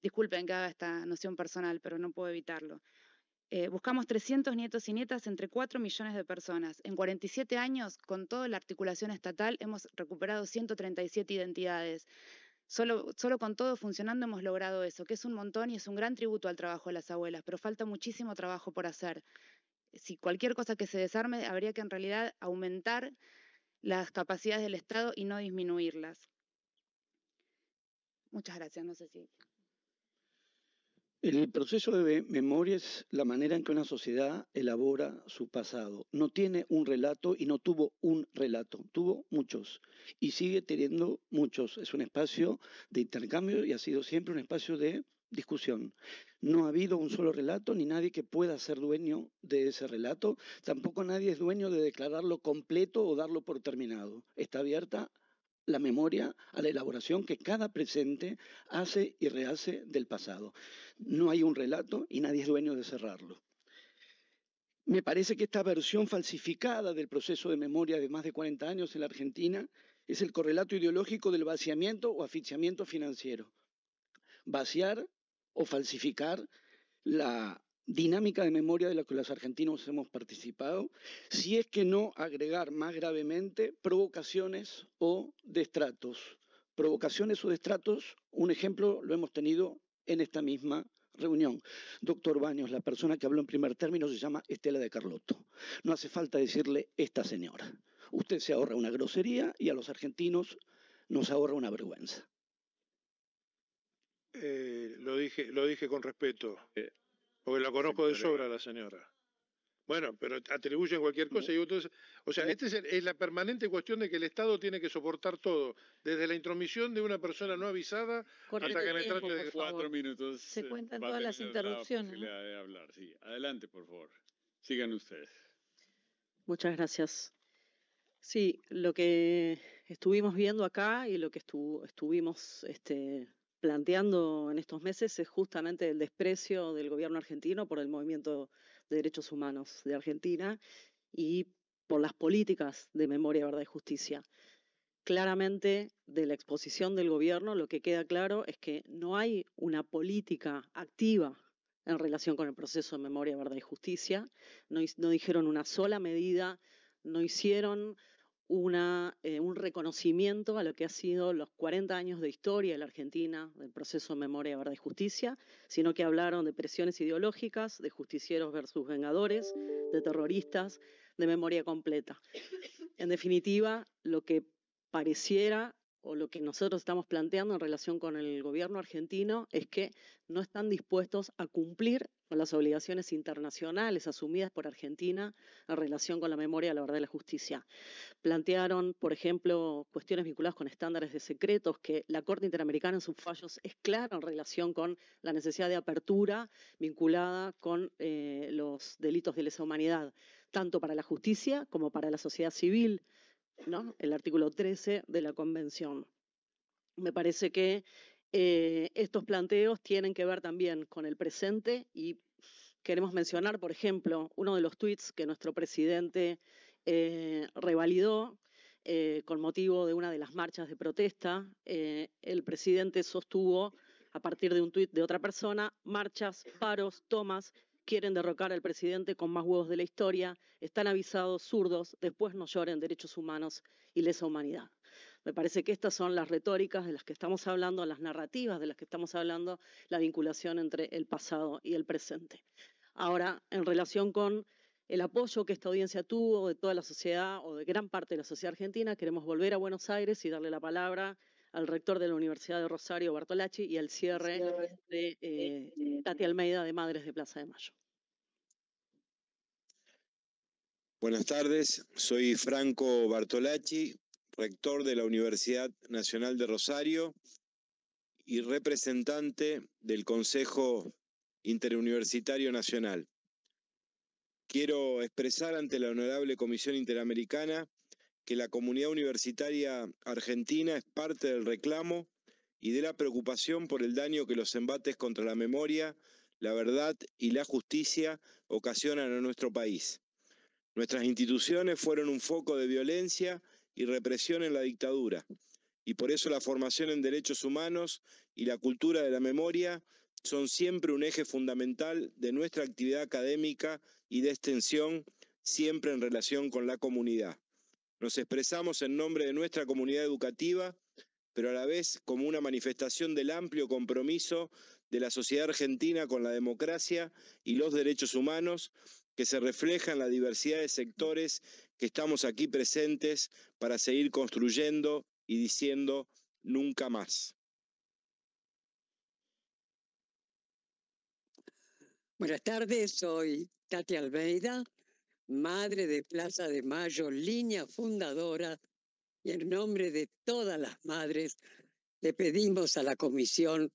Disculpen que haga esta noción personal, pero no puedo evitarlo. Eh, buscamos 300 nietos y nietas entre 4 millones de personas. En 47 años, con toda la articulación estatal, hemos recuperado 137 identidades. Solo, solo, con todo funcionando hemos logrado eso, que es un montón y es un gran tributo al trabajo de las abuelas, pero falta muchísimo trabajo por hacer. Si cualquier cosa que se desarme, habría que en realidad aumentar las capacidades del Estado y no disminuirlas. Muchas gracias, no sé si... El proceso de memoria es la manera en que una sociedad elabora su pasado. No tiene un relato y no tuvo un relato, tuvo muchos y sigue teniendo muchos. Es un espacio de intercambio y ha sido siempre un espacio de discusión. No ha habido un solo relato ni nadie que pueda ser dueño de ese relato. Tampoco nadie es dueño de declararlo completo o darlo por terminado. Está abierta la memoria a la elaboración que cada presente hace y rehace del pasado. No hay un relato y nadie es dueño de cerrarlo. Me parece que esta versión falsificada del proceso de memoria de más de 40 años en la Argentina es el correlato ideológico del vaciamiento o asfixiamiento financiero. Vaciar o falsificar la dinámica de memoria de la que los argentinos hemos participado, si es que no agregar más gravemente provocaciones o destratos. Provocaciones o destratos, un ejemplo lo hemos tenido en esta misma reunión. Doctor Baños, la persona que habló en primer término se llama Estela de Carlotto. No hace falta decirle esta señora. Usted se ahorra una grosería y a los argentinos nos ahorra una vergüenza. Eh, lo, dije, lo dije con respeto. Eh, porque la conozco de sobra la señora. Bueno, pero atribuyen cualquier cosa mm. o sea, esta es, la permanente cuestión de que el Estado tiene que soportar todo, desde la intromisión de una persona no avisada hasta que me trate de cuatro minutos. Se eh, cuentan todas las interrupciones. Adelante, por favor. Sigan ustedes. Muchas gracias. Sí, lo que estuvimos viendo acá y lo que estuvimos este, planteando en estos meses es justamente el desprecio del gobierno argentino por el movimiento de derechos humanos de Argentina y por las políticas de memoria, verdad y justicia. Claramente, de la exposición del gobierno, lo que queda claro es que no hay una política activa en relación con el proceso de memoria, verdad y justicia. No, dijeron una sola medida, no hicieron una, eh, un reconocimiento a lo que ha sido los 40 años de historia de la Argentina, del proceso memoria, verdad y justicia, sino que hablaron de presiones ideológicas, de justicieros versus vengadores, de terroristas, de memoria completa. En definitiva, lo que pareciera o lo que nosotros estamos planteando en relación con el gobierno argentino es que no están dispuestos a cumplir con las obligaciones internacionales asumidas por Argentina en relación con la memoria, la verdad y la justicia. Plantearon, por ejemplo, cuestiones vinculadas con estándares de secretos, que la Corte Interamericana en sus fallos es clara en relación con la necesidad de apertura vinculada con eh, los delitos de lesa humanidad, tanto para la justicia como para la sociedad civil. ¿no? el artículo 13 de la Convención. Me parece que eh, estos planteos tienen que ver también con el presente y queremos mencionar, por ejemplo, uno de los tweets que nuestro presidente eh, revalidó eh, con motivo de una de las marchas de protesta. el presidente sostuvo, a partir de un tuit de otra persona, marchas, paros, tomas quieren derrocar al presidente con más huevos de la historia, están avisados, zurdos, después no lloren derechos humanos y lesa humanidad. Me parece que estas son las retóricas de las que estamos hablando, las narrativas de las que estamos hablando, la vinculación entre el pasado y el presente. Ahora, en relación con el apoyo que esta audiencia tuvo de toda la sociedad o de gran parte de la sociedad argentina, queremos volver a Buenos Aires y darle la palabra al rector de la Universidad de Rosario, Bartolacci, y al cierre, de eh, eh, Tati Almeida de Madres de Plaza de Mayo. Buenas tardes, soy Franco Bartolacci, rector de la Universidad Nacional de Rosario y representante del Consejo Interuniversitario Nacional. Quiero expresar ante la Honorable Comisión Interamericana que la comunidad universitaria argentina es parte del reclamo y de la preocupación por el daño que los embates contra la memoria, la verdad y la justicia ocasionan a nuestro país. Nuestras instituciones fueron un foco de violencia y represión en la dictadura, y por eso la formación en derechos humanos y la cultura de la memoria son siempre un eje fundamental de nuestra actividad académica y de extensión, siempre en relación con la comunidad. Nos expresamos en nombre de nuestra comunidad educativa, pero a la vez como una manifestación del amplio compromiso de la sociedad argentina con la democracia y los derechos humanos que se refleja en la diversidad de sectores que estamos aquí presentes para seguir construyendo y diciendo nunca más. Buenas tardes, soy Tati Almeida, madre de Plaza de Mayo, línea fundadora, y en nombre de todas las madres, le pedimos a la comisión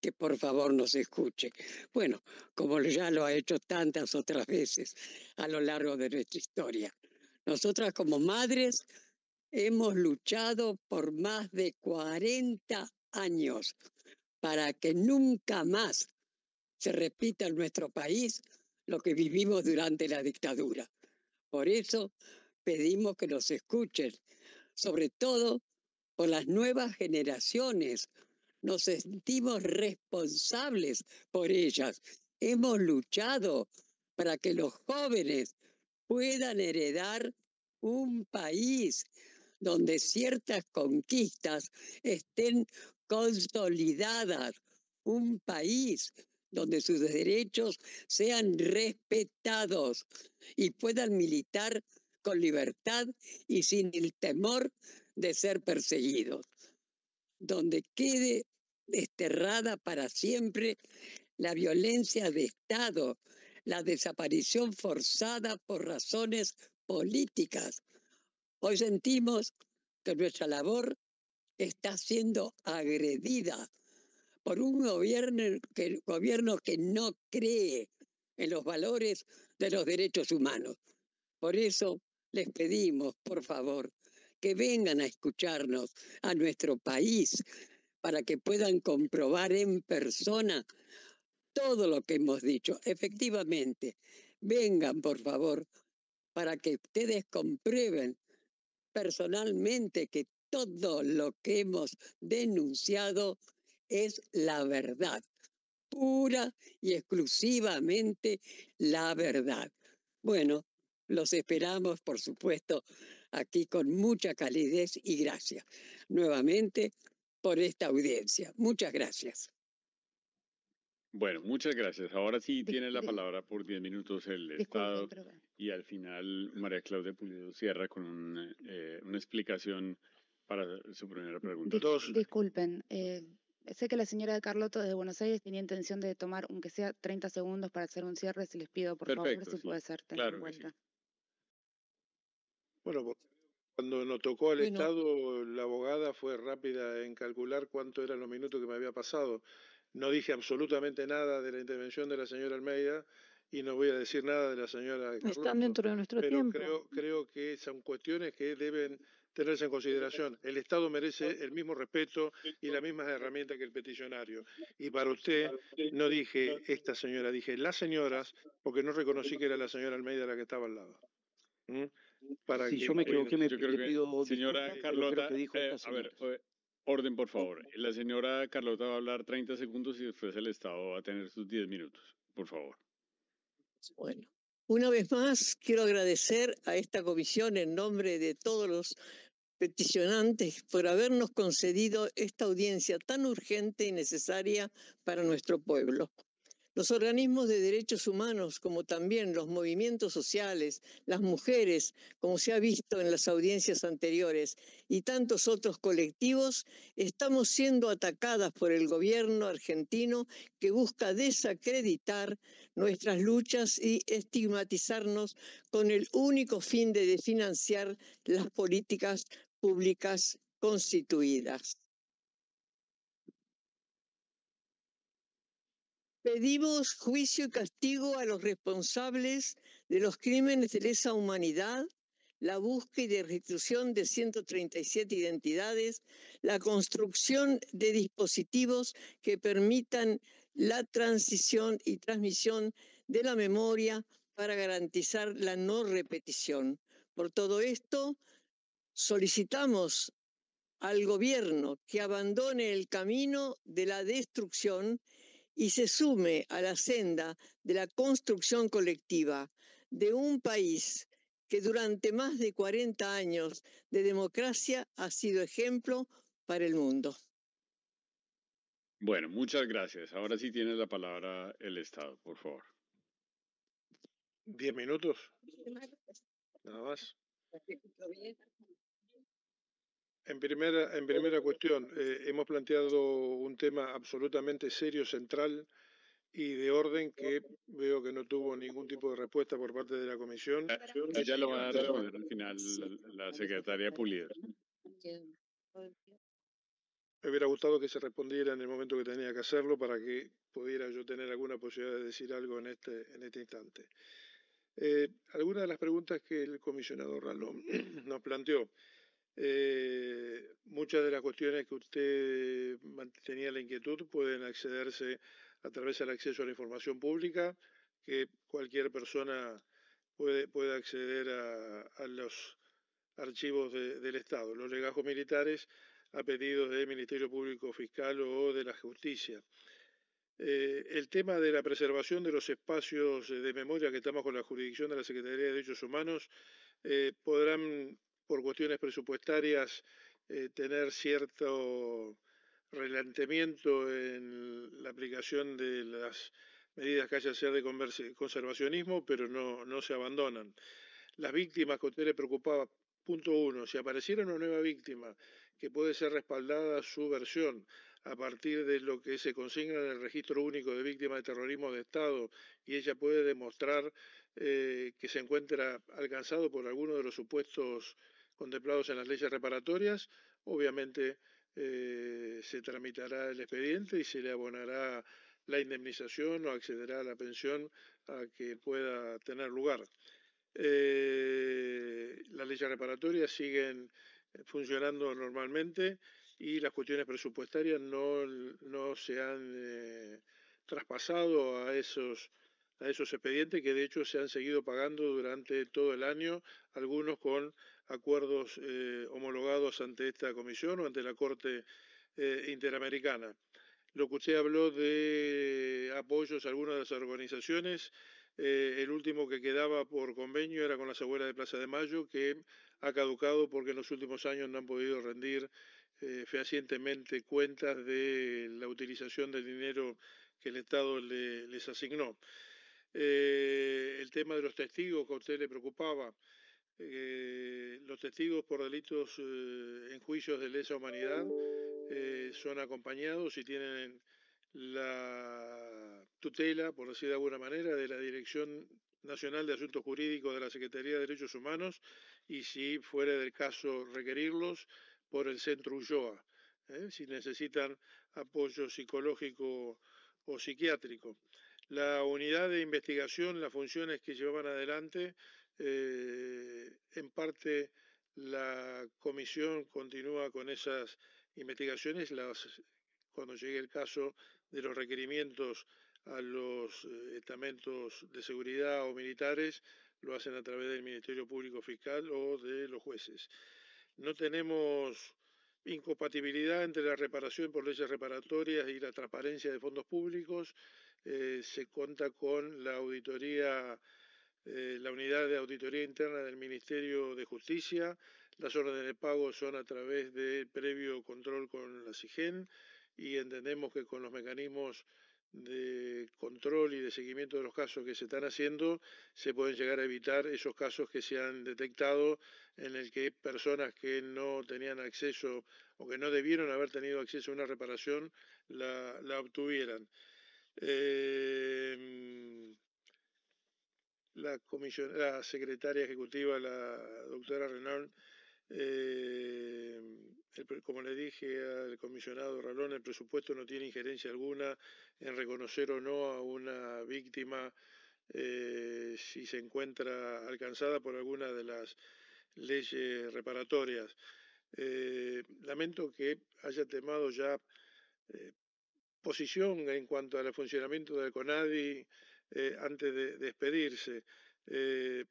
que por favor nos escuche. Bueno, como ya lo ha hecho tantas otras veces a lo largo de nuestra historia. Nosotras como madres hemos luchado por más de 40 años para que nunca más se repita en nuestro país lo que vivimos durante la dictadura. Por eso pedimos que nos escuchen, sobre todo por las nuevas generaciones. Nos sentimos responsables por ellas. Hemos luchado para que los jóvenes puedan heredar un país donde ciertas conquistas estén consolidadas, un país donde sus derechos sean respetados y puedan militar con libertad y sin el temor de ser perseguidos, donde quede desterrada para siempre la violencia de Estado, la desaparición forzada por razones políticas. Hoy sentimos que nuestra labor está siendo agredida por un gobierno que, gobierno que no cree en los valores de los derechos humanos. Por eso les pedimos, por favor, que vengan a escucharnos a nuestro país para que puedan comprobar en persona todo lo que hemos dicho. Efectivamente, vengan, por favor, para que ustedes comprueben personalmente que todo lo que hemos denunciado es la verdad, pura y exclusivamente la verdad. Bueno, los esperamos, por supuesto, aquí con mucha calidez y gracias nuevamente por esta audiencia. Muchas gracias. Bueno, muchas gracias. Ahora sí tiene la palabra por diez minutos el Estado y al final María Claudia Pulido cierra con eh, una explicación para su primera pregunta. Disculpen, eh, Sé que la señora Carloto desde Buenos Aires tenía intención de tomar, aunque sea 30 segundos para hacer un cierre, si les pido por favor, si puede ser, tener en cuenta. Bueno, cuando nos tocó al Estado, la abogada fue rápida en calcular cuánto eran los minutos que me había pasado. No dije absolutamente nada de la intervención de la señora Almeida y no voy a decir nada de la señora. Están dentro de nuestro tiempo. Creo, creo que son cuestiones que deben tenerse en consideración. El Estado merece el mismo respeto y las misma herramientas que el peticionario. Y para usted, no dije esta señora, dije las señoras, porque no reconocí que era la señora Almeida la que estaba al lado. ¿Mm? yo me equivoqué, me señora Carlota, eh, a ver, orden por favor. La señora Carlota va a hablar 30 segundos y después el Estado va a tener sus 10 minutos, por favor. Bueno, una vez más quiero agradecer a esta comisión en nombre de todos los peticionantes por habernos concedido esta audiencia tan urgente y necesaria para nuestro pueblo. Los organismos de derechos humanos, como también los movimientos sociales, las mujeres, como se ha visto en las audiencias anteriores, y tantos otros colectivos, estamos siendo atacadas por el gobierno argentino que busca desacreditar nuestras luchas y estigmatizarnos con el único fin de financiar las políticas públicas constituidas. Pedimos juicio y castigo a los responsables de los crímenes de lesa humanidad, la búsqueda y restitución de 137 identidades, la construcción de dispositivos que permitan la transición y transmisión de la memoria para garantizar la no repetición. Por todo esto, solicitamos al gobierno que abandone el camino de la destrucción y se sume a la senda de la construcción colectiva de un país que durante más de 40 años de democracia ha sido ejemplo para el mundo. Bueno, muchas gracias. Ahora sí tiene la palabra el Estado, por favor. Diez minutos. Nada más. En primera, en primera cuestión, eh, hemos planteado un tema absolutamente serio, central y de orden que veo que no tuvo ningún tipo de respuesta por parte de la comisión. Ya, lo va a responder al final la, secretaria Pulido. Me hubiera gustado que se respondiera en el momento que tenía que hacerlo para que pudiera yo tener alguna posibilidad de decir algo en este, en este instante. Eh, algunas de las preguntas que el comisionado Ralón nos planteó. Eh, muchas de las cuestiones que usted tenía la inquietud pueden accederse a través del acceso a la información pública, que cualquier persona puede, acceder a, los archivos del Estado, los legajos militares a pedido del Ministerio Público Fiscal o de la Justicia. Eh, el tema de la preservación de los espacios de memoria que estamos con la jurisdicción de la Secretaría de Derechos Humanos eh, podrán por cuestiones presupuestarias eh, tener cierto relanteamiento en la aplicación de las medidas que haya que ser de conservacionismo, pero no, se abandonan. Las víctimas que a usted le preocupaba, punto uno, si apareciera una nueva víctima que puede ser respaldada su versión a partir de lo que se consigna en el registro único de víctimas de terrorismo de Estado y ella puede demostrar eh, que se encuentra alcanzado por alguno de los supuestos contemplados en las leyes reparatorias, obviamente eh, se tramitará el expediente y se le abonará la indemnización o accederá a la pensión a que pueda tener lugar. Eh, las leyes reparatorias siguen eh, funcionando normalmente y las cuestiones presupuestarias no, se han traspasado a esos, a esos expedientes que de hecho se han seguido pagando durante todo el año, algunos con acuerdos eh, homologados ante esta comisión o ante la Corte eh, Interamericana. Lo que usted habló de apoyos a algunas de las organizaciones, eh, el último que quedaba por convenio era con las abuelas de Plaza de Mayo, que ha caducado porque en los últimos años no han podido rendir fehacientemente cuentas de la utilización del dinero que el Estado les asignó. el tema de los testigos que a usted le preocupaba, eh, los testigos por delitos eh, en juicios de lesa humanidad eh, son acompañados y tienen la tutela, por decir de alguna manera, de la Dirección Nacional de Asuntos Jurídicos de la Secretaría de Derechos Humanos y, si fuera del caso requerirlos, por el Centro Ulloa, si necesitan apoyo psicológico o psiquiátrico. La unidad de investigación, las funciones que llevaban adelante, eh, en parte la comisión continúa con esas investigaciones, las, cuando llegue el caso de los requerimientos a los eh, estamentos de seguridad o militares, lo hacen a través del Ministerio Público Fiscal o de los jueces. No tenemos incompatibilidad entre la reparación por leyes reparatorias y la transparencia de fondos públicos. Eh, se cuenta con la auditoría eh, la unidad de auditoría interna del Ministerio de Justicia, las órdenes de pago son a través de previo control con la SIGEN y entendemos que con los mecanismos de control y de seguimiento de los casos que se están haciendo, se pueden llegar a evitar esos casos que se han detectado en el que personas que no tenían acceso o que no debieron haber tenido acceso a una reparación la, obtuvieran. Eh, la, comisión, la secretaria ejecutiva, la doctora Renón, eh, como le dije al comisionado Ralón, el presupuesto no tiene injerencia alguna en reconocer o no a una víctima eh, si se encuentra alcanzada por alguna de las leyes reparatorias. Eh, lamento que haya temado ya posición en cuanto al funcionamiento del CONADI eh, antes de despedirse. Eh,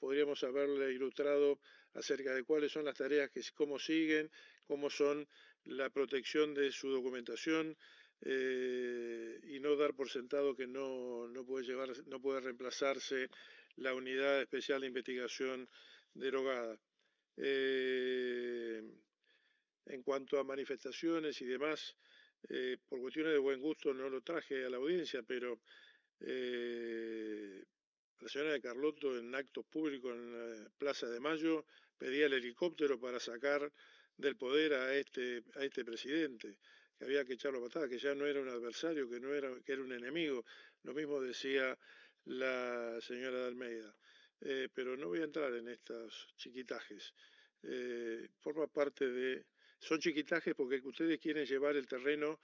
podríamos haberle ilustrado acerca de cuáles son las tareas que cómo siguen, cómo son la protección de su documentación eh, y no dar por sentado que no, puede no puede reemplazarse la unidad especial de investigación derogada. Eh, en cuanto a manifestaciones y demás, eh, por cuestiones de buen gusto no lo traje a la audiencia, pero eh, la señora de Carlotto en actos públicos en la Plaza de Mayo pedía el helicóptero para sacar del poder a este, a este presidente, que había que echarlo a patadas, que ya no era un adversario, que no era, que era un enemigo. Lo mismo decía la señora de Almeida. Eh, pero no voy a entrar en estos chiquitajes. forma parte de son chiquitajes porque ustedes quieren llevar el terreno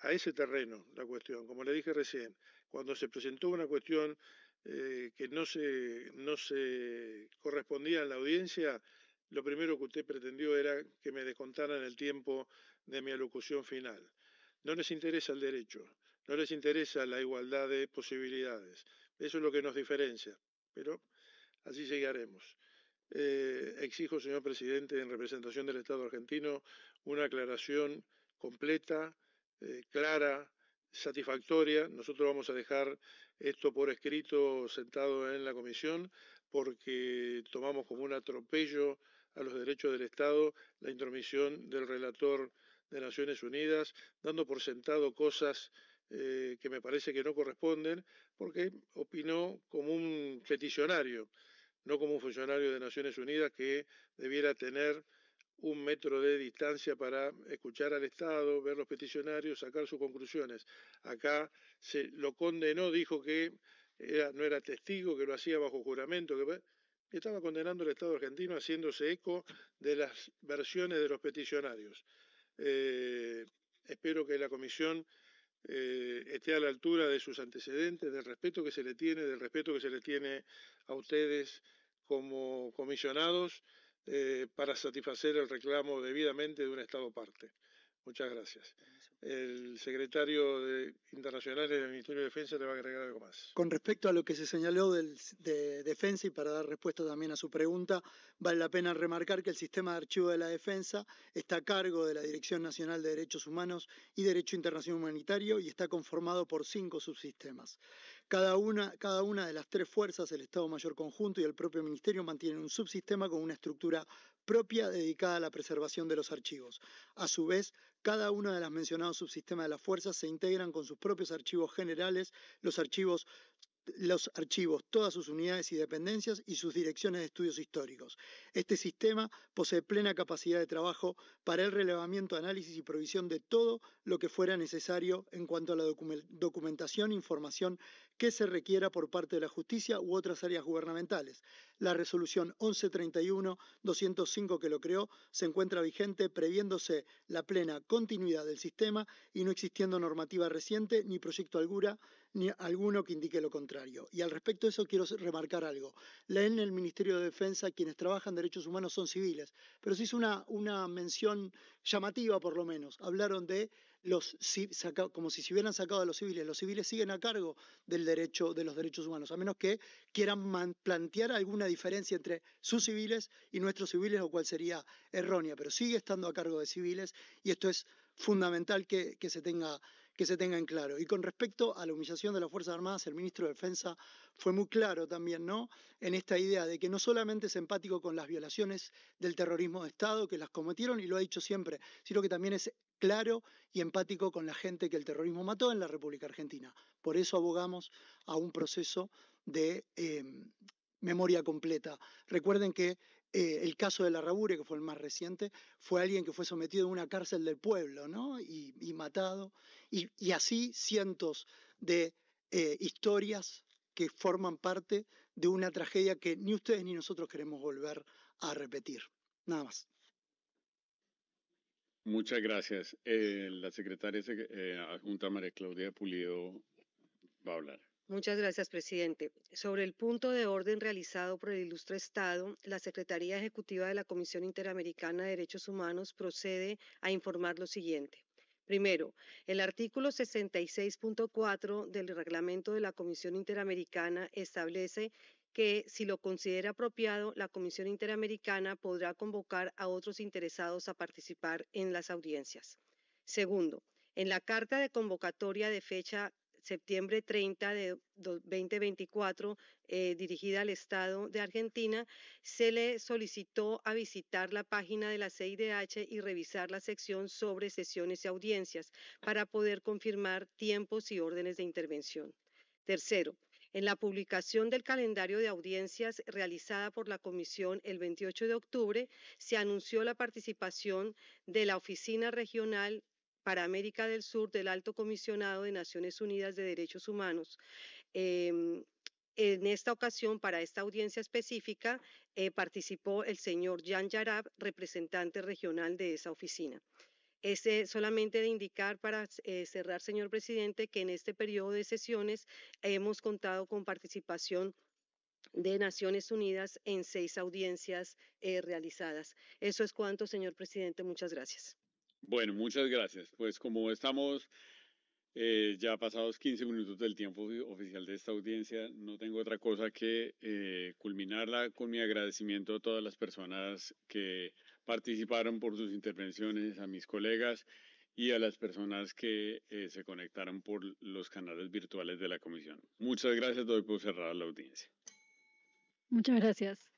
a ese terreno, la cuestión. Como le dije recién, cuando se presentó una cuestión eh, que no se, no se correspondía en la audiencia, lo primero que usted pretendió era que me descontaran el tiempo de mi alocución final. No les interesa el derecho, no les interesa la igualdad de posibilidades. Eso es lo que nos diferencia, pero así llegaremos. Eh, exijo, señor presidente, en representación del Estado argentino, una aclaración completa, eh, clara, satisfactoria. Nosotros vamos a dejar esto por escrito sentado en la comisión porque tomamos como un atropello a los derechos del Estado la intromisión del relator de Naciones Unidas, dando por sentado cosas eh, que me parece que no corresponden, porque opinó como un peticionario no como un funcionario de Naciones Unidas que debiera tener un metro de distancia para escuchar al Estado, ver los peticionarios, sacar sus conclusiones. Acá se lo condenó, dijo que no era testigo, que lo hacía bajo juramento, que estaba condenando al Estado argentino haciéndose eco de las versiones de los peticionarios. Eh, espero que la comisión eh, esté a la altura de sus antecedentes, del respeto que se le tiene, del respeto que se le tiene a ustedes como comisionados eh, para satisfacer el reclamo debidamente de un Estado parte. Muchas gracias el secretario de internacional del Ministerio de Defensa te va a agregar algo más. Con respecto a lo que se señaló de Defensa y para dar respuesta también a su pregunta, vale la pena remarcar que el sistema de archivo de la Defensa está a cargo de la Dirección Nacional de Derechos Humanos y Derecho Internacional Humanitario y está conformado por cinco subsistemas. Cada una, cada una de las tres fuerzas, el Estado Mayor Conjunto y el propio Ministerio, mantienen un subsistema con una estructura propia dedicada a la preservación de los archivos. A su vez, cada uno de los mencionados subsistemas de las fuerzas se integran con sus propios archivos generales, los archivos los archivos, todas sus unidades y dependencias y sus direcciones de estudios históricos. Este sistema posee plena capacidad de trabajo para el relevamiento, análisis y provisión de todo lo que fuera necesario en cuanto a la documentación e información que se requiera por parte de la justicia u otras áreas gubernamentales. La resolución 1131-205 que lo creó se encuentra vigente previéndose la plena continuidad del sistema y no existiendo normativa reciente ni proyecto alguna ni alguno que indique lo contrario. Y al respecto de eso quiero remarcar algo. En e, el Ministerio de Defensa quienes trabajan derechos humanos son civiles, pero se hizo una, mención llamativa por lo menos. Hablaron de los como si se hubieran sacado a los civiles. Los civiles siguen a cargo del derecho de los derechos humanos, a menos que quieran plantear alguna diferencia entre sus civiles y nuestros civiles, lo cual sería errónea, pero sigue estando a cargo de civiles y esto es fundamental que, que se tenga que se tengan claro. Y con respecto a la humillación de las Fuerzas Armadas, el ministro de Defensa fue muy claro también, ¿no? En esta idea de que no solamente es empático con las violaciones del terrorismo de Estado que las cometieron, y lo ha dicho siempre, sino que también es claro y empático con la gente que el terrorismo mató en la República Argentina. Por eso abogamos a un proceso de em, memoria completa. Recuerden que eh, el caso de la Rabure, que fue el más reciente, fue alguien que fue sometido a una cárcel del pueblo, ¿no? Y, matado. Y, así cientos de eh, historias que forman parte de una tragedia que ni ustedes ni nosotros queremos volver a repetir. Nada más. Muchas gracias. Eh, la secretaria adjunta María Claudia Pulido va a hablar. Muchas gracias, presidente. Sobre el punto de orden realizado por el ilustre Estado, la Secretaría Ejecutiva de la Comisión Interamericana de Derechos Humanos procede a informar lo siguiente. Primero, el artículo 66.4 del reglamento de la Comisión Interamericana establece que, si lo considera apropiado, la Comisión Interamericana podrá convocar a otros interesados a participar en las audiencias. Segundo, en la carta de convocatoria de fecha septiembre 30 de 2024 eh, dirigida al Estado de Argentina, se le solicitó a visitar la página de la CIDH y revisar la sección sobre sesiones y audiencias para poder confirmar tiempos y órdenes de intervención. Tercero, en la publicación del calendario de audiencias realizada por la Comisión el 28 de octubre, se anunció la participación de la Oficina Regional para América del Sur del Alto Comisionado de Naciones Unidas de Derechos Humanos. Em, en esta ocasión, para esta audiencia específica, eh, participó el señor Jan Yarab, representante regional de esa oficina. Es eh, solamente de indicar para eh, cerrar, señor presidente, que en este periodo de sesiones hemos contado con participación de Naciones Unidas en seis audiencias realizadas. Eso es cuanto, señor presidente. Muchas gracias. Bueno, muchas gracias. Pues como estamos eh, ya pasados 15 minutos del tiempo oficial de esta audiencia, no tengo otra cosa que eh, culminarla con mi agradecimiento a todas las personas que participaron por sus intervenciones, a mis colegas y a las personas que eh, se conectaron por los canales virtuales de la comisión. Muchas gracias, doy por cerrada la audiencia. Muchas gracias.